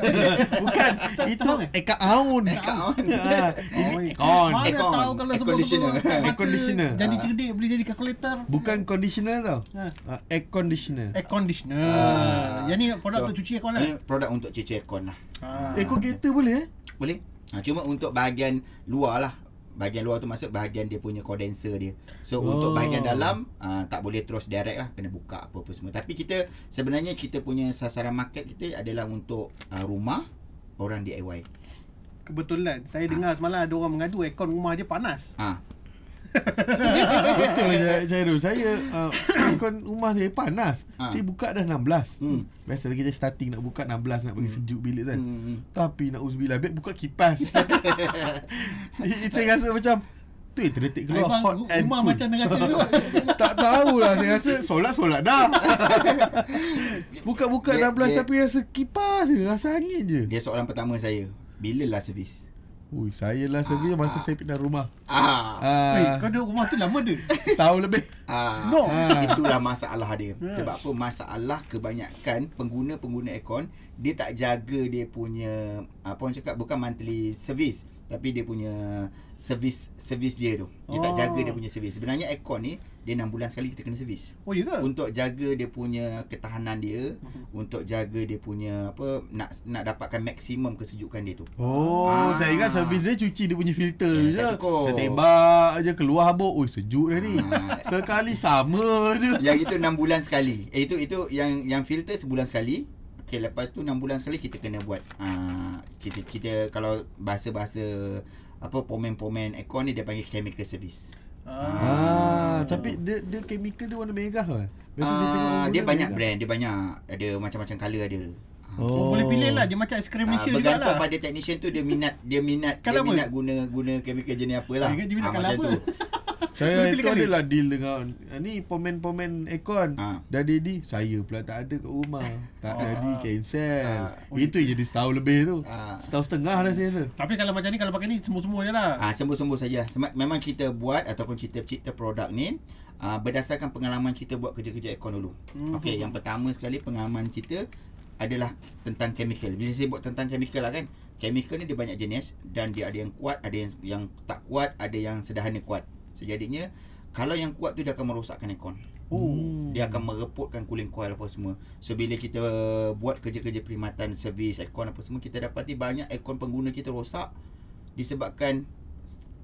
Bukan. itu account. Account. Ha. Oh, ini account. Mana tahu kalau sebab conditioner. Air conditioner. Jadi cerdik ah. ha. boleh jadi calculator. Bukan conditioner tau. Ha. Ah, air conditioner. Air conditioner. Ha. Yang ni lah. eh, produk untuk cuci aircon lah. produk untuk cuci aircon lah. Ha. Air kereta boleh? Eh? Boleh. Ha, cuma untuk bahagian luar lah bahagian luar tu masuk bahagian dia punya condenser dia. So oh. untuk bahagian dalam uh, tak boleh terus direct lah kena buka apa-apa semua. Tapi kita sebenarnya kita punya sasaran market kita adalah untuk uh, rumah orang DIY. Kebetulan saya ha. dengar ah. semalam ada orang mengadu aircon rumah dia panas. Ha. Betul je Cairul Saya Kan rumah saya panas ha. Saya buka dah 16 hmm. Biasa kita starting nak buka 16 Nak bagi hmm. sejuk bilik kan hmm. hmm. Tapi nak uzbilah Baik buka kipas Saya rasa macam Tu yang terletik keluar Aibang, Hot and Rumah cool. macam tengah tu Tak tahulah Saya rasa solat-solat dah Buka-buka 16 dia, Tapi rasa kipas je Rasa angin je Dia soalan pertama saya Bila lah servis Ui, saya last ah, masa ah. saya pindah rumah. Ah. ah. Wey, kau duduk rumah tu lama tu? Tahu lebih. Ah. No. Ah. Itulah masalah dia. Ya. Sebab apa? Masalah kebanyakan pengguna-pengguna aircon, dia tak jaga dia punya, apa orang cakap, bukan monthly service. Tapi dia punya service service dia tu. Dia oh. tak jaga dia punya service. Sebenarnya aircon ni, dia enam bulan sekali kita kena servis. Oh ya ke? Untuk jaga dia punya ketahanan dia, uh-huh. untuk jaga dia punya apa nak nak dapatkan maksimum kesejukan dia tu. Oh, ah. saya ingat servis dia cuci dia punya filter eh, je. Tak cukup. Saya tembak aje keluar habuk. Oi, sejuk dah ni. Ah. sekali sama je. Yang itu enam bulan sekali. Eh itu itu yang yang filter sebulan sekali. Okay, lepas tu enam bulan sekali kita kena buat uh, kita kita kalau bahasa-bahasa apa pomen-pomen aircon ni dia panggil chemical service. Ah, ah tapi dia dia chemical dia warna merah lah. ke? ah, dia, dia banyak merah. brand, dia banyak ada macam-macam color ada. Oh. Ah, oh. boleh pilih lah dia macam ice cream ah, machine uh, jugalah. Bergantung lah. pada technician tu dia minat dia minat dia minat guna guna chemical jenis apalah. Kan dia minat ah, macam apa? tu saya itu adalah ni. deal dengan ah, ni pomen-pomen aircon ha. dah jadi saya pula tak ada kat rumah tak oh, jadi oh. cancel ha. oh, itu je jadi setahun lebih tu ha. setahun setengah lah saya rasa tapi kalau macam ni kalau pakai ni sembuh-sembuh je lah ha, sembuh-sembuh saja memang kita buat ataupun kita cipta produk ni uh, berdasarkan pengalaman kita buat kerja-kerja ekon dulu mm-hmm. Okay, yang pertama sekali pengalaman kita adalah tentang chemical bila saya buat tentang chemical lah kan Chemical ni dia banyak jenis dan dia ada yang kuat, ada yang, yang tak kuat, ada yang sederhana kuat. Sejadinya kalau yang kuat tu dia akan merosakkan aircon. Oh. Dia akan merepotkan cooling coil apa semua. So bila kita buat kerja-kerja perkhidmatan servis aircon apa semua kita dapati banyak aircon pengguna kita rosak disebabkan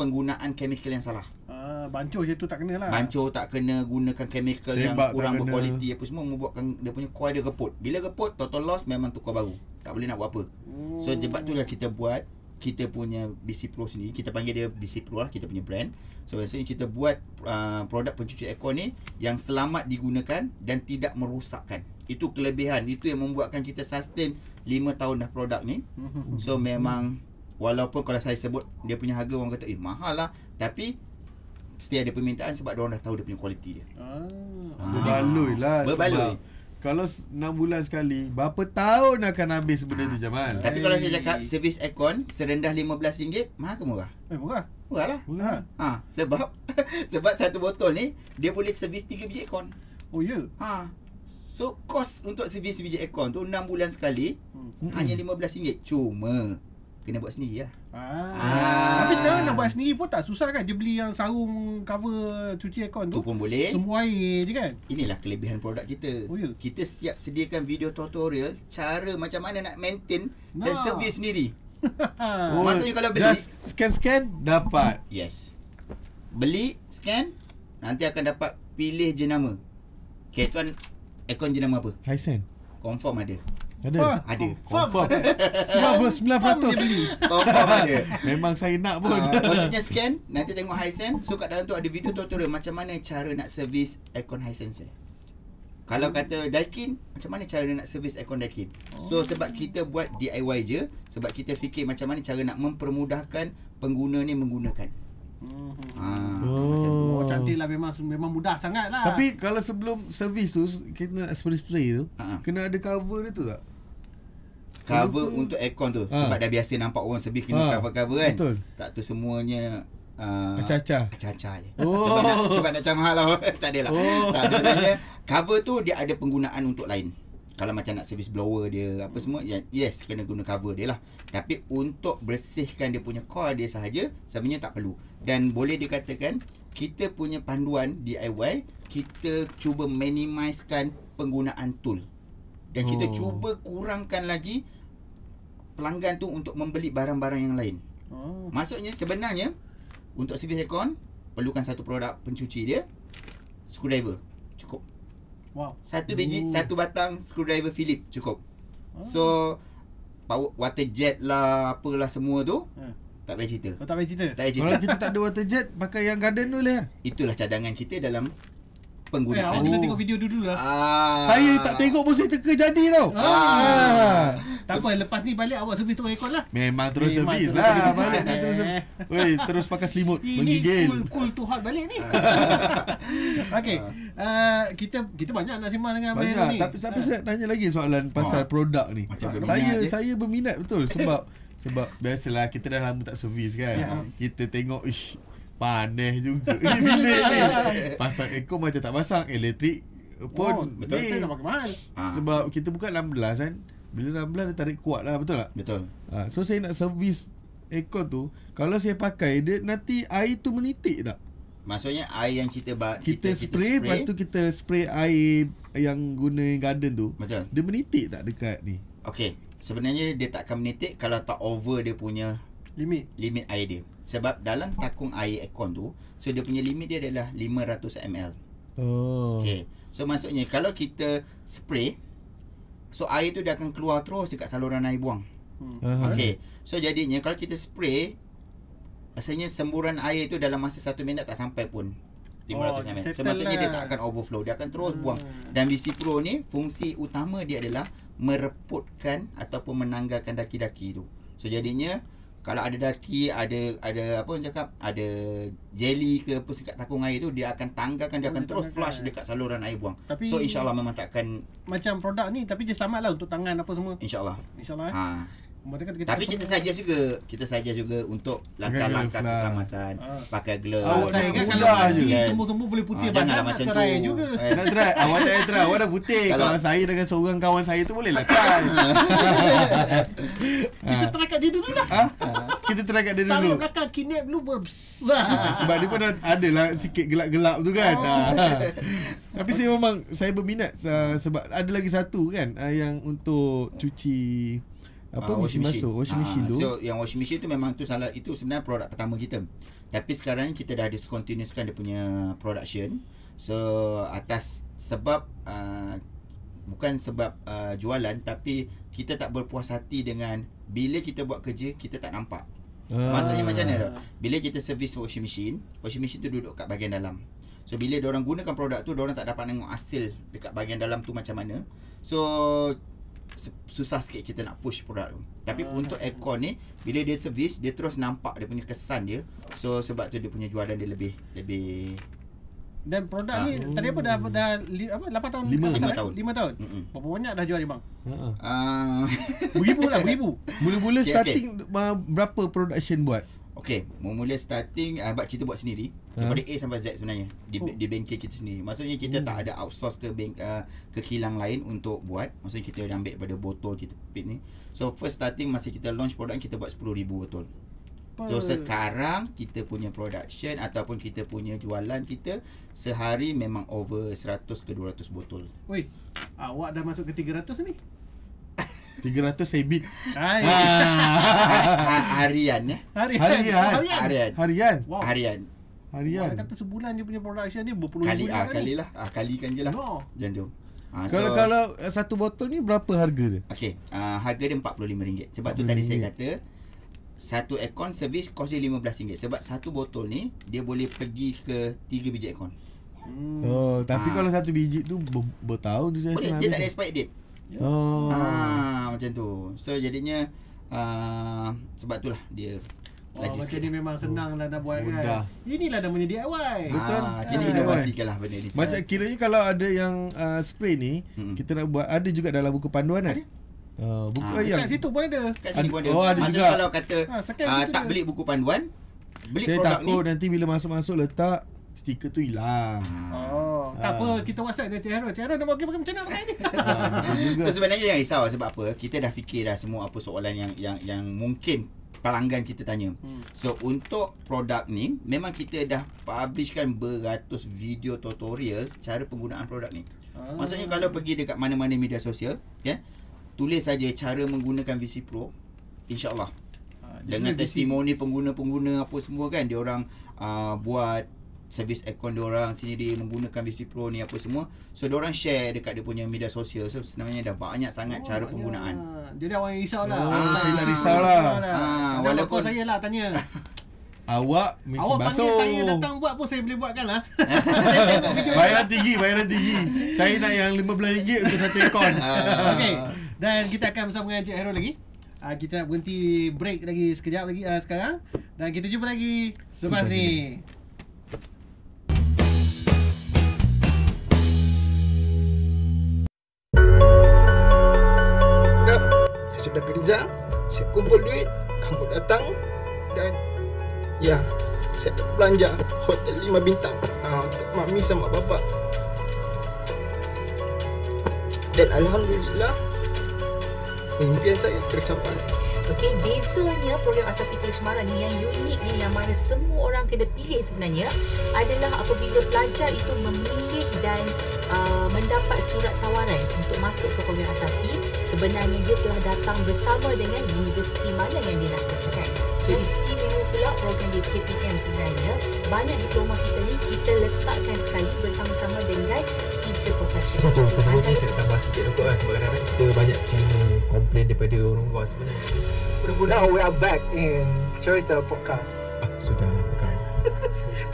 penggunaan chemical yang salah. Uh, ah, bancuh je tu tak kena lah. Bancuh tak kena gunakan chemical Tembak yang kurang berkualiti apa semua membuatkan dia punya coil dia reput. Bila reput total loss memang tukar baru. Tak boleh nak buat apa. Hmm. So sebab tu lah kita buat kita punya BC Pro sendiri kita panggil dia BC Pro lah kita punya brand so biasanya kita buat uh, produk pencuci aircon ni yang selamat digunakan dan tidak merosakkan itu kelebihan itu yang membuatkan kita sustain 5 tahun dah produk ni mhm. so memang walaupun kalau saya sebut dia punya harga orang kata eh mahal lah tapi setiap ada permintaan sebab dia orang dah tahu dia punya kualiti dia ah, ah. berbaloi lah berbaloi sebab kalau 6 bulan sekali, berapa tahun akan habis benda tu Jamal? Tapi kalau saya cakap servis aircon serendah RM15, mahal ke murah? Eh, murah. Murah lah. Murah. Ha, sebab sebab satu botol ni dia boleh servis 3 biji aircon. Oh ya. Yeah. Ha. So kos untuk servis biji aircon tu 6 bulan sekali hmm. hanya RM15. Cuma kena buat sendiri lah. Ah. Tapi sekarang nak buat sendiri pun tak susah kan. Dia beli yang sarung cover cuci aircon tu. Tu pun boleh. Semua air je kan. Inilah kelebihan produk kita. Oh, yeah. Kita siap sediakan video tutorial cara macam mana nak maintain nah. dan servis sendiri. oh, Maksudnya kalau beli scan-scan dapat. Yes. Beli, scan, nanti akan dapat pilih jenama. Okay, tuan, aircon jenama apa? Hisense. Confirm ada. Ada. Ha, ada. Confirm. Confirm. 99%. Confirm Memang saya nak pun. Uh, maksudnya scan, nanti tengok Hisense. So kat dalam tu ada video tutorial macam mana cara nak servis aircon saya. Kalau hmm. kata Daikin, macam mana cara nak servis aircon Daikin? Oh. So sebab kita buat DIY je, sebab kita fikir macam mana cara nak mempermudahkan pengguna ni menggunakan. Hmm. Ha. Oh. oh cantik lah memang memang mudah sangat lah. Tapi kalau sebelum servis tu kita nak spray spray tu, uh kena ada cover dia tu tak? cover Sebelum untuk aircon tu ha. sebab dah biasa nampak orang sebih kena ha. cover-cover kan. Betul. Tak tu semuanya Uh, acaca acaca je oh. sebab nak, nak mahal lah tak adalah oh. tak, sebenarnya cover tu dia ada penggunaan untuk lain kalau macam nak servis blower dia apa semua ya, yes kena guna cover dia lah tapi untuk bersihkan dia punya core dia sahaja sebenarnya tak perlu dan boleh dikatakan kita punya panduan DIY kita cuba minimiskan penggunaan tool dan kita oh. cuba kurangkan lagi pelanggan tu untuk membeli barang-barang yang lain. Oh. Maksudnya sebenarnya untuk servis aircon perlukan satu produk pencuci dia screwdriver cukup. Wow. Satu biji Ooh. satu batang screwdriver Philip cukup. Oh. So power water jet lah apalah semua tu. Yeah. Ha. Tak payah cerita. Oh, tak payah cerita. Tak payah cerita. Kalau kita tak ada water jet pakai yang garden tu lah. Itulah cadangan kita dalam penggunaan. Eh, awak kena tengok video dulu lah. Ah. Saya tak tengok pun saya teka jadi tau. Ah. Ah. Tak apa, lepas ni balik awak servis terus rekod lah. Memang terus Memang servis lah. Terus balik. Terus, eh. Wey, terus pakai selimut. Ini cool, cool to hot balik ni. Okay eh, kita kita banyak nak simak dengan Abang ni. Tapi, tapi ah. saya tanya lagi soalan pasal produk ni. saya saya berminat betul sebab sebab biasalah kita dah lama tak servis kan. Yeah. Kita tengok, ish, Panas juga ni bilik ni Pasang aircon macam tak pasang Elektrik pun oh, betul ni. Tak mahal. Ha. Sebab kita buka belas kan Bila 16 dia tarik kuat lah betul tak? Betul ha. So saya nak servis aircon tu Kalau saya pakai dia nanti air tu menitik tak? Maksudnya air yang cerita, kita kita, kita spray, kita spray, lepas tu kita spray air yang guna garden tu Betul Dia menitik tak dekat ni? Okay Sebenarnya dia tak akan menitik kalau tak over dia punya limit limit air dia sebab dalam takung air aircon tu so dia punya limit dia adalah 500 ml. Oh. Okey. So maksudnya kalau kita spray so air tu dia akan keluar terus dekat saluran air buang. Hmm. Okey. So jadinya kalau kita spray asalnya semburan air tu dalam masa satu minit tak sampai pun 500 oh, ml. So maksudnya dia lah. tak akan overflow, dia akan terus hmm. buang. Dan BC Pro ni fungsi utama dia adalah mereputkan ataupun menanggalkan daki-daki tu. So jadinya kalau ada daki ada ada apa orang cakap ada jelly ke apa dekat takung air tu dia akan tanggalkan dia oh, akan terus flush kan. dekat saluran air buang tapi so insyaallah memang tak macam produk ni tapi dia selamatlah untuk tangan apa semua insyaallah insyaallah eh. ha Kan Tapi kita saja juga, kita saja juga untuk langkah-langkah lah. keselamatan. Ha. Pakai glove. Awak tak ingat kalau ni sembuh-sembuh boleh putih ha, ah, badan macam tu. Juga. Eh. Nak awak tak try, awak dah putih. Kalau, kalau saya dengan seorang kawan saya tu boleh lah. Ah. kita try kat dia dulu lah. Ha? kita try kat dia dulu. Tarik belakang kinep dulu besar. Ha, sebab dia pun ada lah sikit gelap-gelap tu kan. Oh. Ha. Tapi saya memang, saya berminat sebab ada lagi satu kan yang untuk cuci apa uh, washing machine. washing machine ah, tu. So yang washing machine tu memang tu salah itu sebenarnya produk pertama kita. Tapi sekarang ni kita dah discontinuekan dia punya production. So atas sebab uh, bukan sebab uh, jualan tapi kita tak berpuas hati dengan bila kita buat kerja kita tak nampak. Uh. Maksudnya macam mana Bila kita servis washing machine, washing machine tu duduk kat bahagian dalam. So bila dia orang gunakan produk tu, dia orang tak dapat tengok hasil dekat bahagian dalam tu macam mana. So susah sikit kita nak push produk tu. Tapi uh, untuk aircon ni bila dia servis dia terus nampak dia punya kesan dia. So sebab tu dia punya jualan dia lebih lebih dan produk ah. ni tadi apa dah dah li, apa 8 tahun 5, 5 eh? tahun. 5 tahun. Mm-mm. Berapa banyak dah jual ni bang? Heeh. Uh. Ah. beribu lah, beribu. Mula-mula okay, starting okay. berapa production buat? Okay, mula-mula starting uh, ah, but kita buat sendiri ha? daripada huh? A sampai Z sebenarnya di, oh. di bengkel kita sendiri. Maksudnya kita hmm. tak ada outsource ke bank uh, ke kilang lain untuk buat. Maksudnya kita dah ambil pada botol kita pit ni. So first starting masa kita launch produk kita buat 10,000 botol. So hmm. sekarang kita punya production ataupun kita punya jualan kita sehari memang over 100 ke 200 botol. Woi, awak dah masuk ke 300 ni? 300 saya bid. Hai. Ah. Ha, harian eh. Harian. Harian. Harian. Harian. Harian. Wow. Harian. Harian. Wah, kata sebulan dia punya production ni berpuluh ribu ah, kali lah. kali kan je lah. Jangan tu. Ha, kalau so, kalau satu botol ni berapa harga dia? Okey, uh, harga dia RM45. Sebab RM45. tu tadi saya kata satu ekon servis kos dia RM15 sebab satu botol ni dia boleh pergi ke tiga biji ekon. Hmm. Oh, tapi ha. kalau satu biji tu bertahun tu saya Boleh, dia tak ada expired date. Oh. Ah, macam tu. So jadinya uh, sebab lah dia Oh, macam sikit. ni memang oh. senang lah nak buat kan? Mudah. kan. Inilah namanya DIY. Betul. Ah, kita ah, inovasikan lah benda ni. Macam kiranya kalau ada yang uh, spray ni, hmm. kita nak buat ada juga dalam buku panduan kan? Ada. Uh, buku ah, yang. Kat situ pun ada. Kat sini pun ada. Oh, ada juga. kalau kata ha, uh, tak beli buku panduan, beli Saya produk ni. Saya takut nanti bila masuk-masuk letak, stiker tu hilang. Oh, ha. tak apa kita WhatsApp dia Cik Harold. Cik Harold nak bagi macam mana sekarang ni? sebenarnya yang risau sebab apa? Kita dah fikir dah semua apa soalan yang yang yang mungkin pelanggan kita tanya. Hmm. So untuk produk ni memang kita dah publishkan beratus video tutorial cara penggunaan produk ni. Hmm. Maksudnya kalau pergi dekat mana-mana media sosial, ya. Okay, tulis saja cara menggunakan VC Pro. insya ah, dengan testimoni pengguna-pengguna apa semua kan dia orang uh, buat servis aircon dia orang sini dia menggunakan VC Pro ni apa semua. So dia orang share dekat dia punya media sosial. So sebenarnya dah banyak sangat oh, cara banyak. penggunaan. Jadi awak yang risau lah. Oh, ah, saya dah risau lah. lah. Ah, walaupun saya lah tanya. Awak mesti Awak panggil saya datang buat pun saya boleh buat kan lah. bayaran tinggi, bayaran tinggi. Saya nak yang RM15 untuk satu ekon. Ah. Okey. Dan kita akan bersama dengan Encik Hero lagi. Uh, kita nak berhenti break lagi sekejap lagi uh, sekarang. Dan kita jumpa lagi selepas ni. Sini. saya sudah kerja saya kumpul duit kamu datang dan ya saya dah belanja hotel lima bintang uh, untuk mami sama bapa dan alhamdulillah impian saya tercapai Okey, bezanya program asasi pencemaran ini yang uniknya yang mana semua orang kena pilih sebenarnya adalah apabila pelajar itu memilih dan uh, mendapat surat tawaran untuk masuk ke program asasi, sebenarnya dia telah datang bersama dengan universiti mana yang dia nak pergi. So istimewa pula program di KPM sebenarnya Banyak diploma kita ni kita letakkan sekali bersama-sama dengan Sijil Profesional Satu, kedua ni saya nak tambah sikit dulu lah kan Sebab kadang-kadang kita banyak terima komplain daripada orang luar sebenarnya Budak-budak Now we are back in Cerita Podcast ah, Sudah lah kau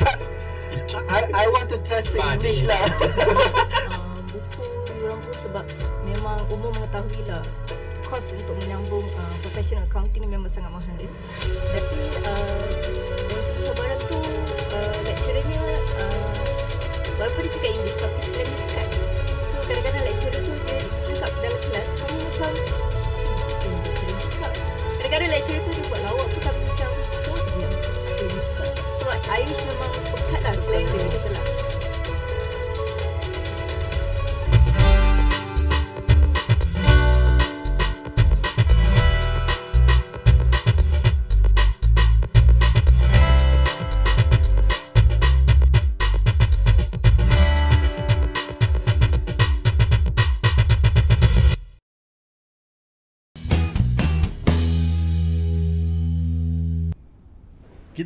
I, I want to test the English lah ah, Buku orang pun sebab memang umum mengetahui lah cost untuk menyambung uh, professional accounting ni memang sangat mahal eh. Tapi uh, rasa cabaran tu uh, lecturernya uh, walaupun dia cakap English tapi slang dia dekat. So kadang-kadang lecturer tu dia cakap dalam kelas kamu macam eh, eh lecturer dia cakap. Kadang-kadang lecturer tu dia buat lawak tu tapi macam semua cakap. So, Irish memang pekat lah selain dia macam tu lah.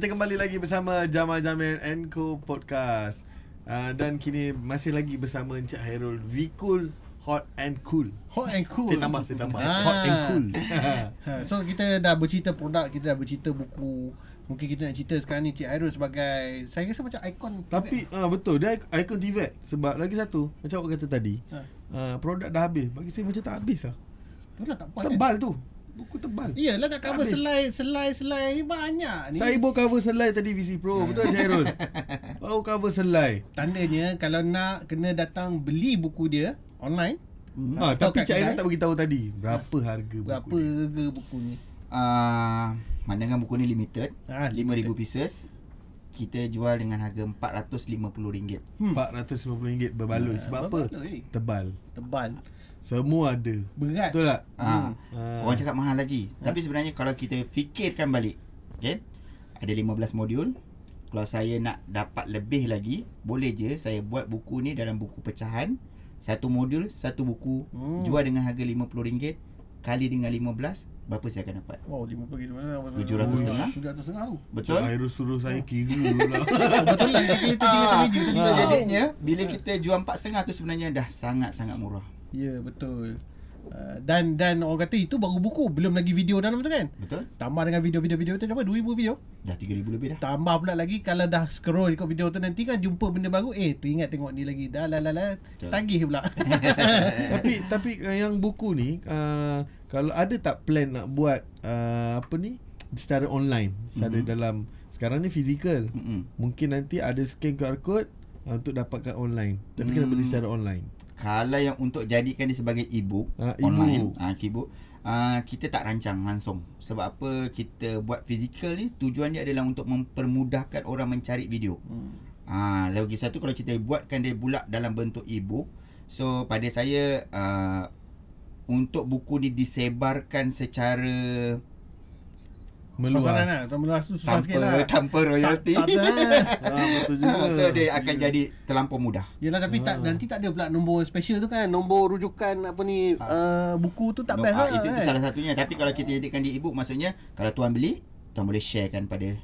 Kita kembali lagi bersama Jamal Jamil and Co Podcast. Uh, dan kini masih lagi bersama Encik Hairul Vikul Hot and Cool. Hot and Cool. Saya tambah, saya tambah. Ah. Hot and Cool. Ha, so kita dah bercerita produk, kita dah bercerita buku. Mungkin kita nak cerita sekarang ni Encik Hairul sebagai saya rasa macam ikon. Tapi uh, betul dia ikon Tivet sebab lagi satu macam awak kata tadi. Uh, produk dah habis. Bagi saya macam tak habis lah. Tebal kan? tu. Buku tebal. Iyalah nak cover selai selai selai ni banyak ni. Saya baru cover selai tadi VC Pro betul Syairul. baru cover selai. Tandanya kalau nak kena datang beli buku dia online. Hmm. Ah, tapi Cik Aaron tak bagi tahu tadi berapa harga buku berapa ni. Berapa harga buku ni? Ah, uh, mandangkan buku ni limited, ah, limited. 5000 pieces. Kita jual dengan harga RM450 RM450 hmm. berbaloi ah, Sebab berbaloi. apa? Tebal Tebal semua ada Berat Betul tak? Ha. Hmm. Orang ah. cakap mahal lagi ha. Tapi sebenarnya kalau kita fikirkan balik okay? Ada 15 modul Kalau saya nak dapat lebih lagi Boleh je saya buat buku ni dalam buku pecahan Satu modul, satu buku hmm. Jual dengan harga RM50 Kali dengan 15 Berapa saya akan dapat? Wow, 50 ke mana? 700 setengah 700 setengah tu Betul? Saya suruh saya oh. kira Betul lah Jadi, jadinya Bila kita jual 4 setengah tu sebenarnya dah sangat-sangat murah Ya yeah, betul. Uh, dan dan orang kata itu baru buku belum lagi video dalam tu kan betul tambah dengan video-video video tu berapa 2000 video dah 3000 lebih dah tambah pula lagi kalau dah scroll ikut video tu nanti kan jumpa benda baru eh ingat tengok ni lagi dah lah lah lah tagih pula tapi tapi eh, yang buku ni uh, kalau ada tak plan nak buat uh, apa ni secara online secara mm-hmm. dalam sekarang ni fizikal mm-hmm. mungkin nanti ada scan QR code uh, untuk dapatkan online tapi mm. kena beli mm. secara online kalau yang untuk jadikan dia sebagai e-book uh, online ah e-book uh, ah, kita tak rancang langsung sebab apa kita buat fizikal ni tujuan dia adalah untuk mempermudahkan orang mencari video hmm. ah lagi satu kalau kita buatkan dia bulat dalam bentuk e-book so pada saya uh, untuk buku ni disebarkan secara meluas. Pasaran lah. Meluas tu susah tanpa, sikit lah. Tanpa royalty. Tak, tak ada. Eh. Ah, betul juga. Ah, so, dia akan yeah. jadi terlampau mudah. Yelah, tapi ah. tak, nanti tak ada pula nombor special tu kan. Nombor rujukan apa ni, ah. uh, buku tu tak no, best ah, lah. Itu, kan. itu salah satunya. Tapi kalau kita jadikan di e-book, maksudnya kalau tuan beli, tuan boleh sharekan pada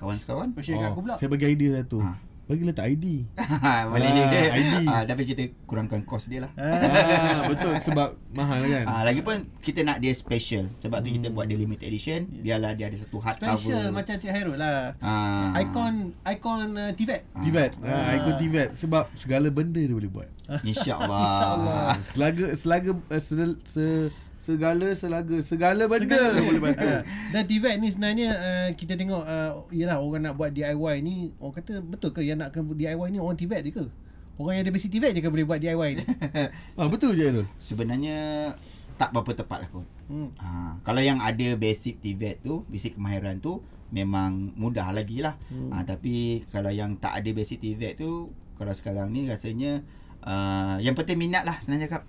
kawan-kawan. Ah. Share oh, Saya bagi idea satu. Lah ah bagi letak ID. Boleh ha, je ha, ID. Ha, ah, tapi kita kurangkan kos dia lah. Ha, betul sebab mahal kan. Ah lagipun kita nak dia special. Sebab tu kita hmm. buat dia limited edition. Biarlah dia ada satu hard special, cover. Special macam Cik Hairul lah. Ha. Icon icon uh, Tibet. Ha. Tibet. Ah ha. icon Tibet sebab segala benda dia boleh buat. Insyaallah. allah Insya-Allah. Selaga selaga uh, sel, sel, segala selaga segala benda boleh bantu dan Tivek ni sebenarnya uh, kita tengok uh, yalah orang nak buat DIY ni orang kata betul ke yang nak nakkan DIY ni orang Tivek je ke orang yang ada basic Tivek je ke boleh buat DIY ni ah betul je tu sebenarnya tak berapa tepat lah kot hmm. ha, kalau yang ada basic Tivek tu basic kemahiran tu memang mudah lagi lah hmm. ha, tapi kalau yang tak ada basic Tivek tu kalau sekarang ni rasanya uh, yang penting minat lah senang cakap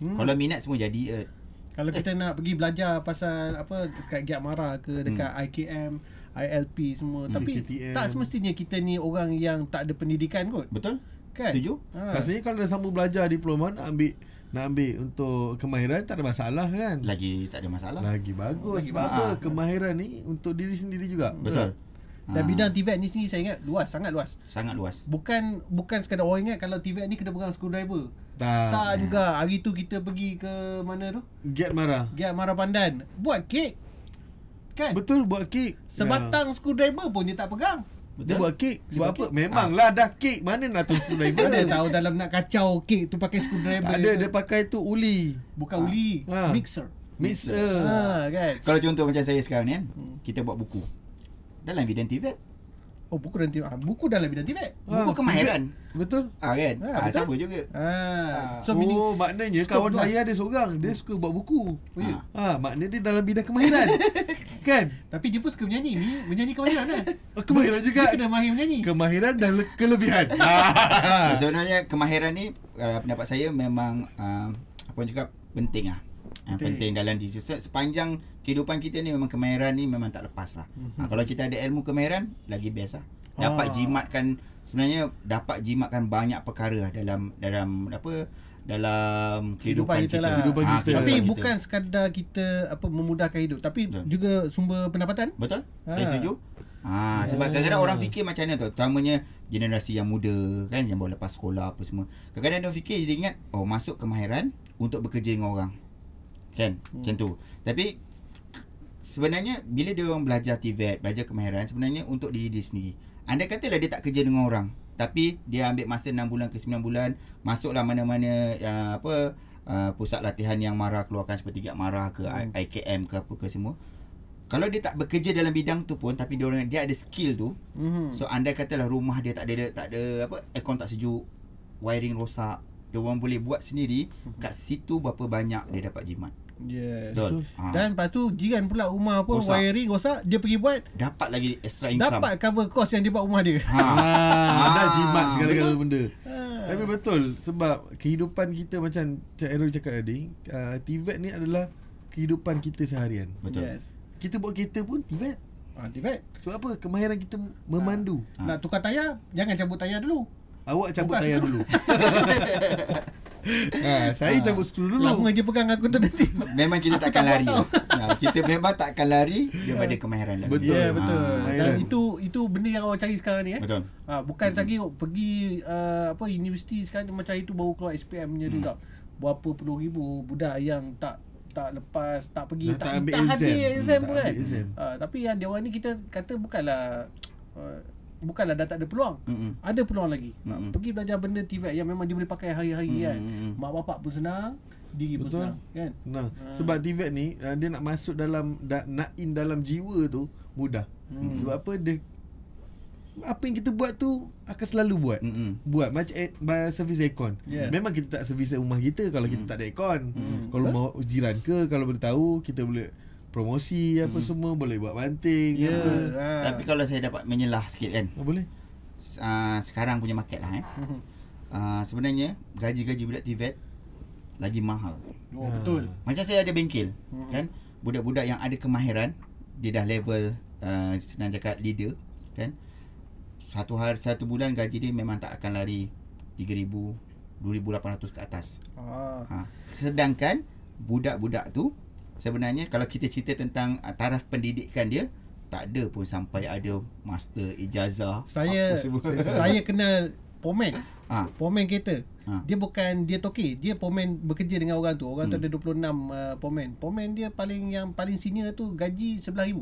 hmm. kalau minat semua jadi uh, kalau kita nak pergi belajar pasal apa dekat Giat Mara ke dekat hmm. IKM ILP semua hmm, tapi KTM. tak semestinya kita ni orang yang tak ada pendidikan kot betul kan setuju ha. rasanya kalau dah sambung belajar diploma nak ambil nak ambil untuk kemahiran tak ada masalah kan lagi tak ada masalah lagi bagus lagi sebab apa kemahiran ni untuk diri sendiri juga betul ke? Dan ah. bidang TVET ni sendiri saya ingat luas, sangat luas. Sangat luas. Bukan bukan sekadar orang ingat kalau TVET ni kena pegang screwdriver. Tak. Tak juga. Hari tu kita pergi ke mana tu? Giat Mara. Giat Mara Pandan. Buat kek. Kan? Betul buat kek. Sebatang yeah. screwdriver pun dia tak pegang. Betul? Dia buat kek sebab dia apa? Kek. Memanglah ha. dah kek. Mana nak tahu screwdriver? Mana tahu dalam nak kacau kek tu pakai screwdriver. Tak ada. Dia pakai tu uli. Bukan ha. uli. Ha. Mixer. Mixer. Ha, kan? Kalau contoh macam saya sekarang ni kan. Hmm. Kita buat buku. Dalam evidentive. Eh? Oh buku dan tibet. Ah, buku dalam bidang tibet. Ah, buku kemahiran. Betul. Ah kan? Ah, ah juga. Ah. ah. So, oh maknanya kawan saya lah. ada seorang dia hmm. suka buat buku. Ah. ah makna dia dalam bidang kemahiran. kan? Tapi dia pun suka menyanyi. Ni menyanyi kemahiran lah. Oh, kemahiran juga. Dia kena mahir menyanyi. Kemahiran dan kelebihan. Ah. Sebenarnya kemahiran ni uh, pendapat saya memang uh, apa apa cakap penting lah. ah. Penting. dalam digital sepanjang kehidupan kita ni memang kemahiran ni memang tak lepas lah mm-hmm. ha, kalau kita ada ilmu kemahiran lagi best lah dapat ah. jimatkan sebenarnya dapat jimatkan banyak perkara lah dalam dalam apa dalam kehidupan, kehidupan kita, kita. Lah. Kehidupan Ha, kehidupan tapi kita. Lah bukan sekadar kita apa memudahkan hidup tapi betul. juga sumber pendapatan betul ha. saya setuju ha, sebab oh. kadang-kadang orang fikir macam mana tu terutamanya generasi yang muda kan yang baru lepas sekolah apa semua kadang-kadang dia fikir dia ingat oh masuk kemahiran untuk bekerja dengan orang kan hmm. macam tu tapi Sebenarnya bila dia orang belajar TVET, belajar kemahiran sebenarnya untuk diri dia sendiri. Anda katalah dia tak kerja dengan orang, tapi dia ambil masa 6 bulan ke 9 bulan masuklah mana-mana uh, apa uh, pusat latihan yang marah keluarkan seperti Gak Marah ke hmm. IKM ke apa ke semua. Kalau dia tak bekerja dalam bidang tu pun tapi dia orang dia ada skill tu. Hmm. So anda katalah rumah dia tak ada tak ada apa aircon tak sejuk, wiring rosak, dia orang boleh buat sendiri hmm. kat situ berapa banyak dia dapat jimat. Yes. Ha. Dan lepas tu jiran pula rumah pun rosak. wiring rosak, dia pergi buat dapat lagi extra income. Dapat cover cost yang dia buat rumah dia. Ha. Ah, ha. ha. jimat segala-gala benda. Ha. Tapi betul sebab kehidupan kita macam Cik Aaron cakap tadi, uh, TVET ni adalah kehidupan kita seharian. Betul. Yes. Kita buat kereta pun TVET. Ha, TVET. Sebab apa? Kemahiran kita memandu. Ha. Ha. Nak tukar tayar, jangan cabut tayar dulu. Awak cabut tukar tayar dulu. ha, saya ha. cabut skru dulu. Lama je pegang aku tu nanti. Memang kita takkan lari. Tak ha, kita memang takkan lari daripada ha. kemahiran. Betul. yeah, betul. Ha. Dan itu itu benda yang orang cari sekarang ni. Eh. Betul. Ha, bukan hmm. lagi hmm. pergi uh, apa universiti sekarang ni macam itu baru keluar SPM punya hmm. Berapa puluh ribu budak yang tak tak lepas, tak pergi, nah, tak, tak, tak hadir exam hmm, tak pun kan. Exam. Ha, tapi yang dia orang ni kita kata bukanlah uh, bukanlah dah tak ada peluang. Mm-mm. Ada peluang lagi. Mm-mm. Pergi belajar benda TVET yang memang dia boleh pakai hari-hari Mm-mm. kan. Mak bapak pun senang, diri Betul. pun senang kan. Nah, ha. sebab TVET ni uh, dia nak masuk dalam nak in dalam jiwa tu mudah. Mm. Sebab apa dia apa yang kita buat tu akan selalu buat. Mm-mm. Buat macam eh, servis aircon. Yeah. Memang kita tak servis rumah kita kalau kita mm. tak ada aircon. Mm. Kalau mau jiran ke kalau boleh tahu kita boleh promosi apa hmm. semua boleh buat banting yeah. apa. Ha. Tapi kalau saya dapat menyelah sikit kan. Oh, boleh. Uh, sekarang punya market lah eh. Uh, sebenarnya gaji-gaji budak TVET lagi mahal. Oh, uh. betul. Ah. Macam saya ada bengkel hmm. kan. Budak-budak yang ada kemahiran dia dah level uh, senang cakap leader kan. Satu hari satu bulan gaji dia memang tak akan lari 3000 2800 ke atas. Ah. Ha. Sedangkan budak-budak tu sebenarnya kalau kita cerita tentang ah, taraf pendidikan dia tak ada pun sampai ada master ijazah saya saya, saya kenal pomen ha. pomen kita ha. dia bukan dia toki dia pomen bekerja dengan orang tu orang hmm. tu ada 26 uh, pomen pomen dia paling yang paling senior tu gaji 11000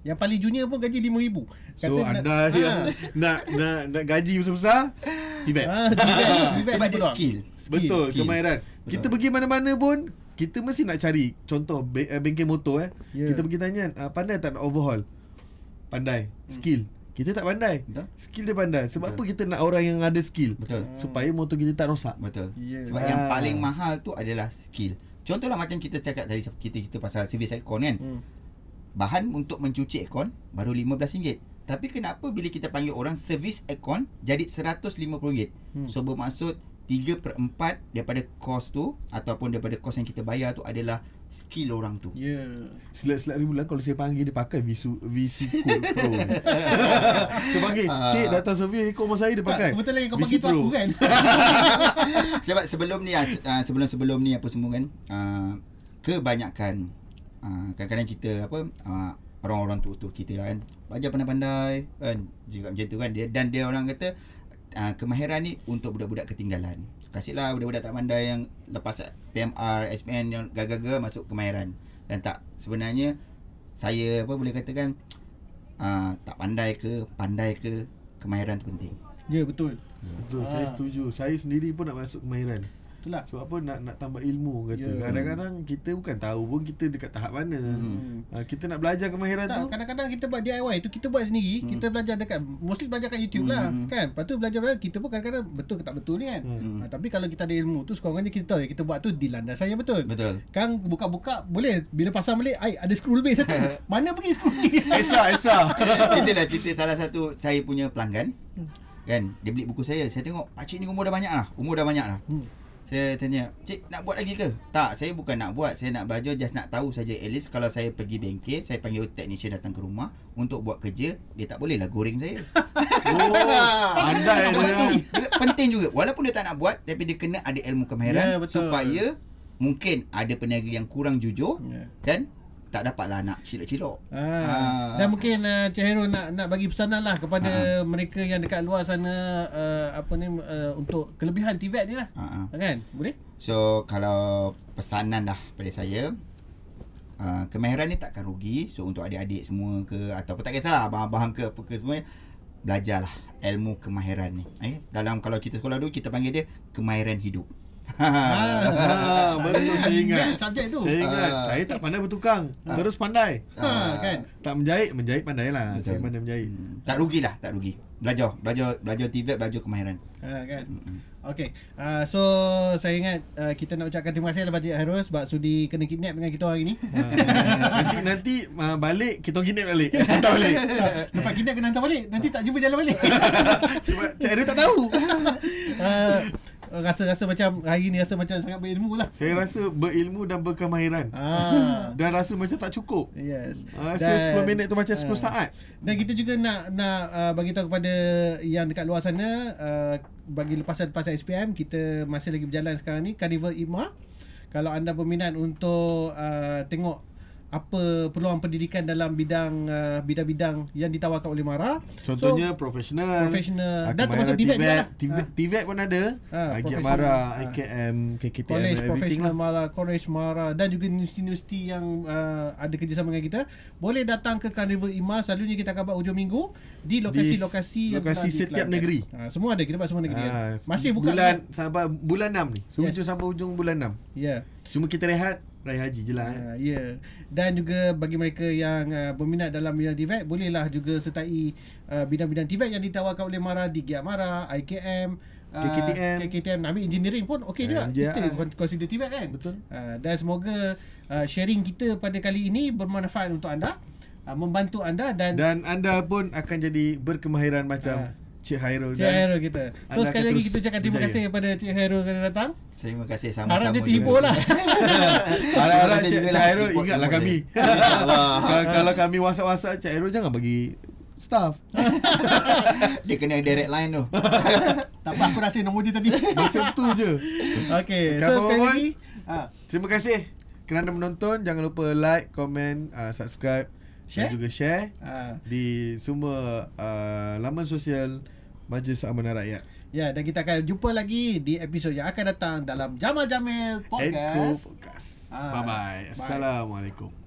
yang paling junior pun gaji RM5,000 So anda nak, ha. yang ha. nak, nak, nak gaji besar-besar Tibet ha, Sebab dia skill. skill Betul, skill. kemahiran Betul. Kita pergi mana-mana pun kita mesti nak cari contoh eh, bengkel motor eh yeah. kita pergi tanya uh, pandai tak nak overhaul pandai hmm. skill kita tak pandai betul skill dia pandai sebab betul. apa kita nak orang yang ada skill betul supaya motor kita tak rosak betul yeah. sebab ah. yang paling mahal tu adalah skill contohlah macam kita cakap tadi kita cerita pasal servis aircon kan hmm. bahan untuk mencuci aircon baru RM15 tapi kenapa bila kita panggil orang servis aircon jadi RM150 hmm. so bermaksud 3 per 4 daripada kos tu ataupun daripada kos yang kita bayar tu adalah skill orang tu. Ya. Yeah. Selat-selat ribu lah kalau saya panggil dia pakai VC, Code Pro. saya panggil, uh, cik datang survey ikut rumah saya dia pakai. Betul lagi kau panggil tu aku kan. Sebab sebelum ni, ah, ah, sebelum-sebelum ni apa semua kan, uh, kebanyakan uh, kadang-kadang kita apa, uh, orang-orang tu tu kita lah kan belajar pandai-pandai kan juga macam tu kan dia dan dia orang kata uh, kemahiran ni untuk budak-budak ketinggalan. Kasihlah budak-budak tak pandai yang lepas PMR, SPM yang gagal-gagal masuk kemahiran. Dan tak sebenarnya saya apa boleh katakan uh, tak pandai ke pandai ke kemahiran tu penting. Ya betul. Betul. Ha. Saya ah. setuju. Saya sendiri pun nak masuk kemahiran. Itulah. Sebab apa nak nak tambah ilmu kata. Yeah. Kadang-kadang kita bukan tahu pun kita dekat tahap mana. Hmm. Ah, kita nak belajar kemahiran tak, tu. Kadang-kadang kita buat DIY tu kita buat sendiri, hmm. kita belajar dekat mesti belajar kat YouTube lah, hmm. lah kan. Lepas tu belajar kita pun kadang-kadang betul ke tak betul ni kan. Hmm. Uh, tapi kalau kita ada ilmu tu sekurang-kurangnya kita tahu kita buat tu di landasan yang betul. Betul. Kang buka-buka boleh bila pasang balik ai ada screw lebih satu. mana pergi screw? Esa, Esa. Itulah cerita salah satu saya punya pelanggan. Hmm. Kan? Dia beli buku saya. Saya tengok pak cik ni umur dah banyak lah. Umur dah banyak lah. Hmm saya tanya, "Cik nak buat lagi ke?" "Tak, saya bukan nak buat, saya nak belajar just nak tahu saja at least kalau saya pergi bengkel, saya panggil technician datang ke rumah untuk buat kerja, dia tak bolehlah goreng saya." oh, anda Sebab penting juga. Walaupun dia tak nak buat, tapi dia kena ada ilmu kemahiran yeah, ya, supaya mungkin ada peniaga yang kurang jujur yeah. kan tak dapatlah nak cilok-cilok. Ah. Ah. Dan mungkin uh, Cik Hero nak nak bagi pesanan lah kepada ah. mereka yang dekat luar sana uh, apa ni uh, untuk kelebihan TVET ni lah. Ah, ah. ah. Kan? Boleh? So kalau pesanan lah pada saya uh, kemahiran ni takkan rugi. So untuk adik-adik semua ke atau ataupun tak kisahlah abang-abang ke apa ke semua belajarlah ilmu kemahiran ni. Eh? Dalam kalau kita sekolah dulu kita panggil dia kemahiran hidup. Ha, ah, ha, ha, betul saya ingat. Subjek tu. Saya ingat. Ha. Saya tak pandai bertukang. Ha. Terus pandai. Ha, kan? Tak menjahit, menjahit pandailah. Betul. Saya pandai menjahit. Hmm. Tak rugilah, tak rugi. Belajar, belajar, belajar tibet, belajar kemahiran. Ha, kan? Hmm. Okay, uh, so saya ingat uh, kita nak ucapkan terima kasih kepada Cik Harus sebab sudi kena kidnap dengan kita hari ni ha. Nanti, nanti uh, balik, kita kidnap balik, hantar balik Lepas kidnap kena hantar balik, nanti tak jumpa jalan balik Sebab Cik Harus tak tahu uh, rasa-rasa macam hari ni rasa macam sangat berilmu lah. Saya rasa berilmu dan berkemahiran. Ah. dan rasa macam tak cukup. Yes. Ah, rasa dan, 10 minit tu macam ah. uh, 10 saat. Dan kita juga nak nak uh, ah, bagi tahu kepada yang dekat luar sana uh, bagi lepasan-lepasan SPM kita masih lagi berjalan sekarang ni Carnival Ima. Kalau anda berminat untuk uh, tengok apa peluang pendidikan dalam bidang uh, bidang-bidang yang ditawarkan oleh MARA contohnya so, profesional profesional uh, ah, dan termasuk TVET juga TVET, lah. pun ada ha, uh, MARA ha. Ah. IKM KKTM College lah. Professional lah. MARA College MARA dan juga universiti-universiti yang uh, ada kerjasama dengan kita boleh datang ke Carnival IMA selalunya kita akan buat hujung minggu di lokasi-lokasi lokasi setiap negeri ha, semua ada kita buat semua negeri ha, masih buka bulan, sampai bulan 6 ni so, yes. sampai hujung bulan 6 ya yeah. cuma kita rehat raya haji je lah. Ah, eh. Ya. yeah. Dan juga bagi mereka yang uh, berminat dalam bidang TVET, bolehlah juga sertai uh, bidang-bidang TVET yang ditawarkan oleh MARA di Giat MARA, IKM, KKTM uh, KKTM Nabi engineering pun okay eh, juga mesti yeah, consider TV kan betul uh, dan semoga uh, sharing kita pada kali ini bermanfaat untuk anda uh, membantu anda dan dan anda pun akan jadi berkemahiran macam uh, Cik Hairul Cik Hairul kita So sekali lagi kita cakap terima kasih kepada Cik Hairul kerana datang Terima kasih sama-sama Harap dia tipu lah Harap-harap Cik, Cik lah. Hairul ingatlah kami Kalau kami wasap-wasap Cik Hairul jangan bagi staff Dia kena direct line tu Tak apa aku rasa nombor dia tadi Macam tu je Okay so sekali lagi ah. Terima kasih kerana menonton Jangan lupa like, komen, ah, subscribe share dan juga share ha. di semua uh, laman sosial Majlis Amanah Rakyat. Ya, dan kita akan jumpa lagi di episod yang akan datang dalam Jamal Jamil Podcast. Podcast. Ha. Bye-bye. Bye. Assalamualaikum.